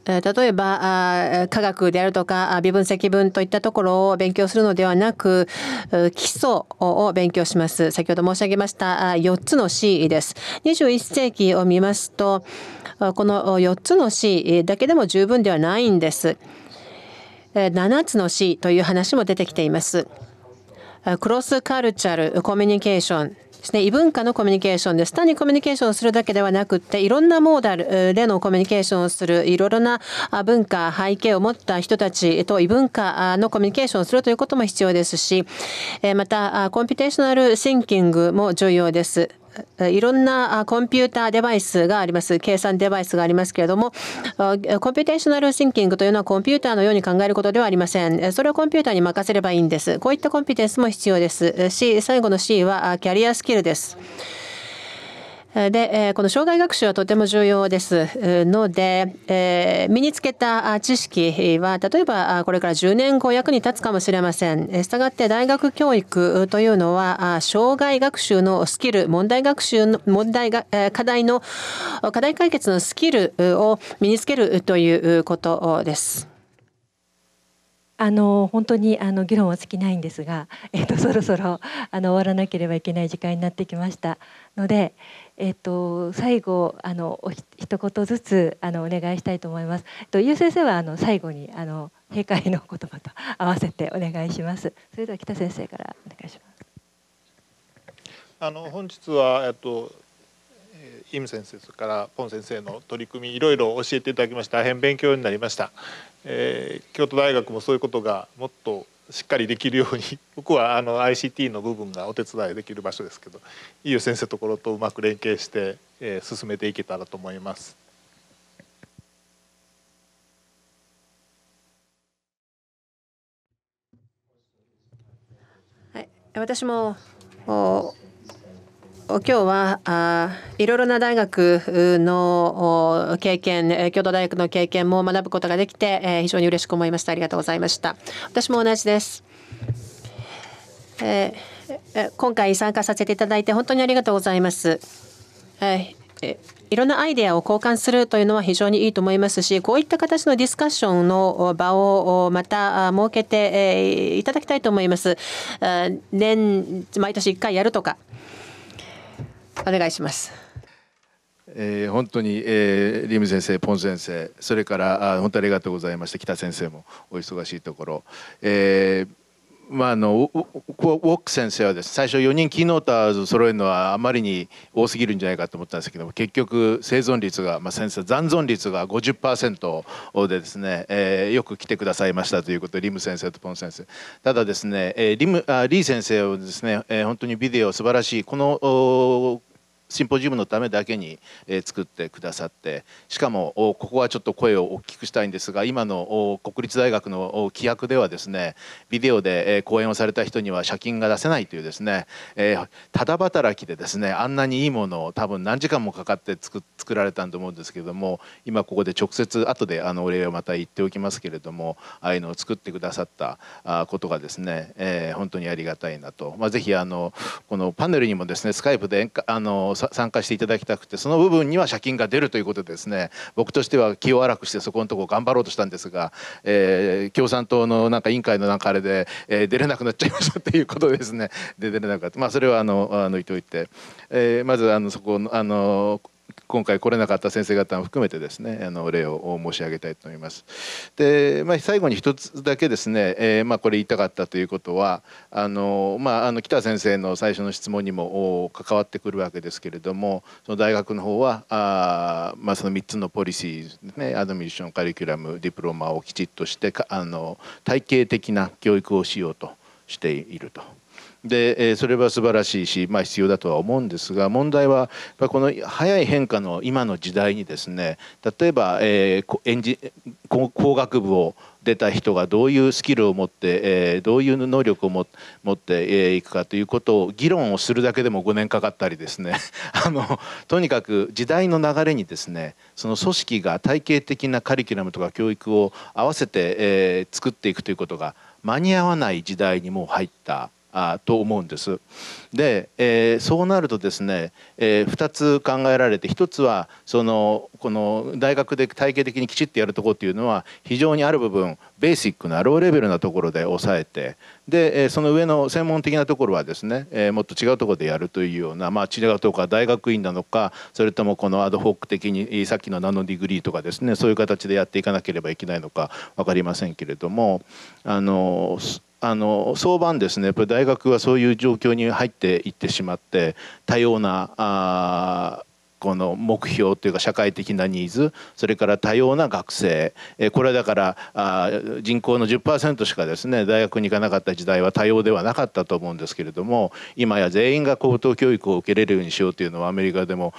例えば科学であるとか微分積分といったところを勉強するのではなく基礎を勉強します先ほど申し上げました4つの C です21世紀を見ますとこの4つの C だけでも十分ではないんです7つの C という話も出てきていますクロスカルチャルコミュニケーションですね異文化のコミュニケーションです単にコミュニケーションするだけではなくっていろんなモーダルでのコミュニケーションをするいろいろな文化背景を持った人たちと異文化のコミュニケーションをするということも必要ですしまたコンピュテーショナルシンキングも重要です。いろんなコンピューターデバイスがあります計算デバイスがありますけれどもコンピューテーショナルシンキングというのはコンピューターのように考えることではありませんそれをコンピューターに任せればいいんですこういったコンピテンスも必要ですし最後の C はキャリアスキルです。で、この障害学習はとても重要ですので、身につけた知識は、例えばこれから10年後役に立つかもしれません。したがって大学教育というのは、障害学習のスキル、問題学習の、問題が、課題の、課題解決のスキルを身につけるということです。あの本当にあの議論は尽きないんですが、えっと、そろそろあの終わらなければいけない時間になってきましたので、えっと、最後あのおひ一言ずつあのお願いしたいと思います。えっとゆう先生はあの最後にあの閉会の言葉と 合わせてお願いします。それでは北先生からお願いします。あの本日はえっとイム先生からポン先生の取り組みいろいろ教えていただきまして大変勉強になりました、えー、京都大学もそういうことがもっとしっかりできるように 僕はあの ICT の部分がお手伝いできる場所ですけどいよ先生ところとうまく連携して、えー、進めていけたらと思います。はい、私も今日はあいろいろな大学の経験京都大学の経験も学ぶことができて、えー、非常に嬉しく思いましたありがとうございました私も同じです、えー、今回参加させていただいて本当にありがとうございます、えー、いろんなアイデアを交換するというのは非常にいいと思いますしこういった形のディスカッションの場をまた設けていただきたいと思います。年毎年1回やるとかお願いします。えー、本当に、えー、リム先生、ポン先生、それからあ本当にありがとうございました、北先生もお忙しいところ。えーまあ、あのウォック先生はです、ね、最初4人キーノーターズ揃えるのはあまりに多すぎるんじゃないかと思ったんですけども結局生存率が、まあ、先生残存率が50%でですね、えー、よく来てくださいましたということでリム先生とポン先生ただですね、えー、リムあリー先生をですね、えー、本当にビデオ素晴らしいこのシンポジウムのためだけに、え作ってくださってしかもここはちょっと声を大きくしたいんですが今の国立大学の規約ではですねビデオで、え講演をされた人には借金が出せないというですね、えただ働きでですねあんなにいいものを多分何時間もかかって作作られたんと思うんですけれども今ここで直接後であのお礼をまた言っておきますけれどもああいうのを作ってくださったことがですね、え本当にありがたいなと、まあ、ぜひあのこのパネルにもですねスカイプであの参加していただきたくてその部分には借金が出るということでですね僕としては気を荒くしてそこのとこ頑張ろうとしたんですが、えー、共産党のなんか委員会のなんかあれで、えー、出れなくなっちゃいましたっていうことですねで出れなかったまあそれはあのあの言っておいて、えー、まずあのそこのあの今回来れなかった先生方も含めてですねあの礼を申し上げたいと思います。で、まあ、最後に一つだけですね、えー、まあ、これ言いたかったということはあの、まあ、あの北先生の最初の質問にも関わってくるわけですけれどもその大学の方はあ、まあ、その3つのポリシー、ですね、アドミッションカリキュラムディプロマをきちっとしてかあの体系的な教育をしようとしていると。で、えそれは素晴らしいし、まあ、必要だとは思うんですが問題はこの早い変化の今の時代にですね例えば、えー、エンジ工学部を出た人がどういうスキルを持って、えー、どういう能力を持っていくかということを議論をするだけでも5年かかったりですね あのとにかく時代の流れにですねその組織が体系的なカリキュラムとか教育を合わせて、えー、作っていくということが間に合わない時代にもう入ったあと思うんです。で、えー、そうなるとですね、えー、2つ考えられて1つはそのこの大学で体系的にきちっとやるとこっていうのは非常にある部分ベーシックなローレベルなところで抑えてで、えー、その上の専門的なところはですね、えー、もっと違うところでやるというような、まあ、違うとか大学院なのかそれともこのアドホック的にさっきのナノディグリーとかですねそういう形でやっていかなければいけないのか分かりませんけれどもあのあの早晩ですねやっぱり大学はそういう状況に入っていってしまって多様なあこの目標というか社会的なニーズそれから多様な学生これはだから人口の10%しかですね大学に行かなかった時代は多様ではなかったと思うんですけれども今や全員が高等教育を受けれるようにしようというのはアメリカでも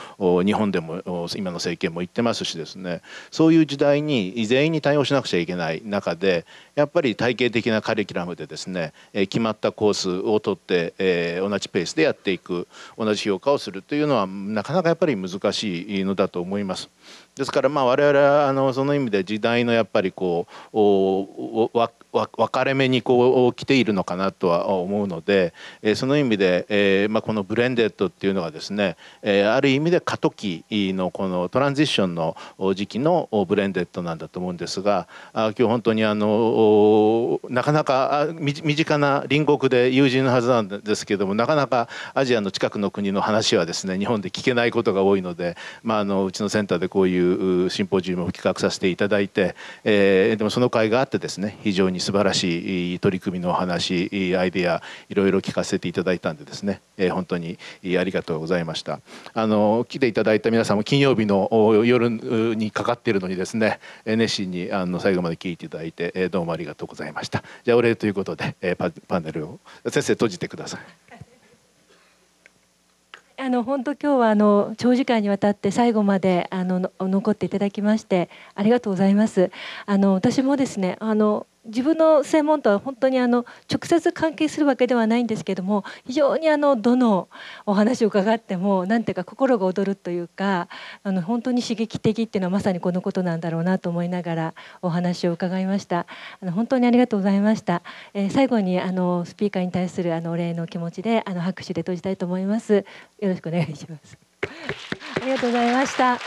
日本でも今の政権も言ってますしですねそういう時代に全員に対応しなくちゃいけない中でやっぱり体系的なカリキュラムでですね、え決まったコースを取って、え同じペースでやっていく同じ評価をするというのはなかなかやっぱり難しいのだと思います。ですからまあ我々はあのその意味で時代のやっぱりこう分かれ目にこう来ているのかなとは思うので、えその意味で、えまあ、このブレンデッドっていうのがですね、えある意味で過渡期のこのトランジッションの時期のブレンデッドなんだと思うんですがあ今日本当にあのなかなか身近な隣国で友人のはずなんですけどもなかなかアジアの近くの国の話はですね日本で聞けないことが多いので、まあ、あのうちのセンターでこういうシンポジウムを企画させていただいて、えでもその会があってですね非常にに素晴らしい取り組みのお話アイデアいろいろ聞かせていただいたんでですね本当にありがとうございましたあの来ていただいた皆さんも金曜日の夜にかかっているのにですね熱心にあの最後まで聞いていただいてどうもありがとうございましたじゃあお礼ということでパネルを先生閉じてください あの本当今日はあの長時間にわたって最後まであの残っていただきましてありがとうございます。あの私もですねあの自分の専門とは本当にあの直接関係するわけではないんですけども非常にあのどのお話を伺っても何ていうか心が躍るというかあの本当に刺激的っていうのはまさにこのことなんだろうなと思いながらお話を伺いましたあの本当にありがとうございました、えー、最後にあのスピーカーに対するあのお礼の気持ちであの拍手で閉じたいと思いますよろしくお願いしますありがとうございました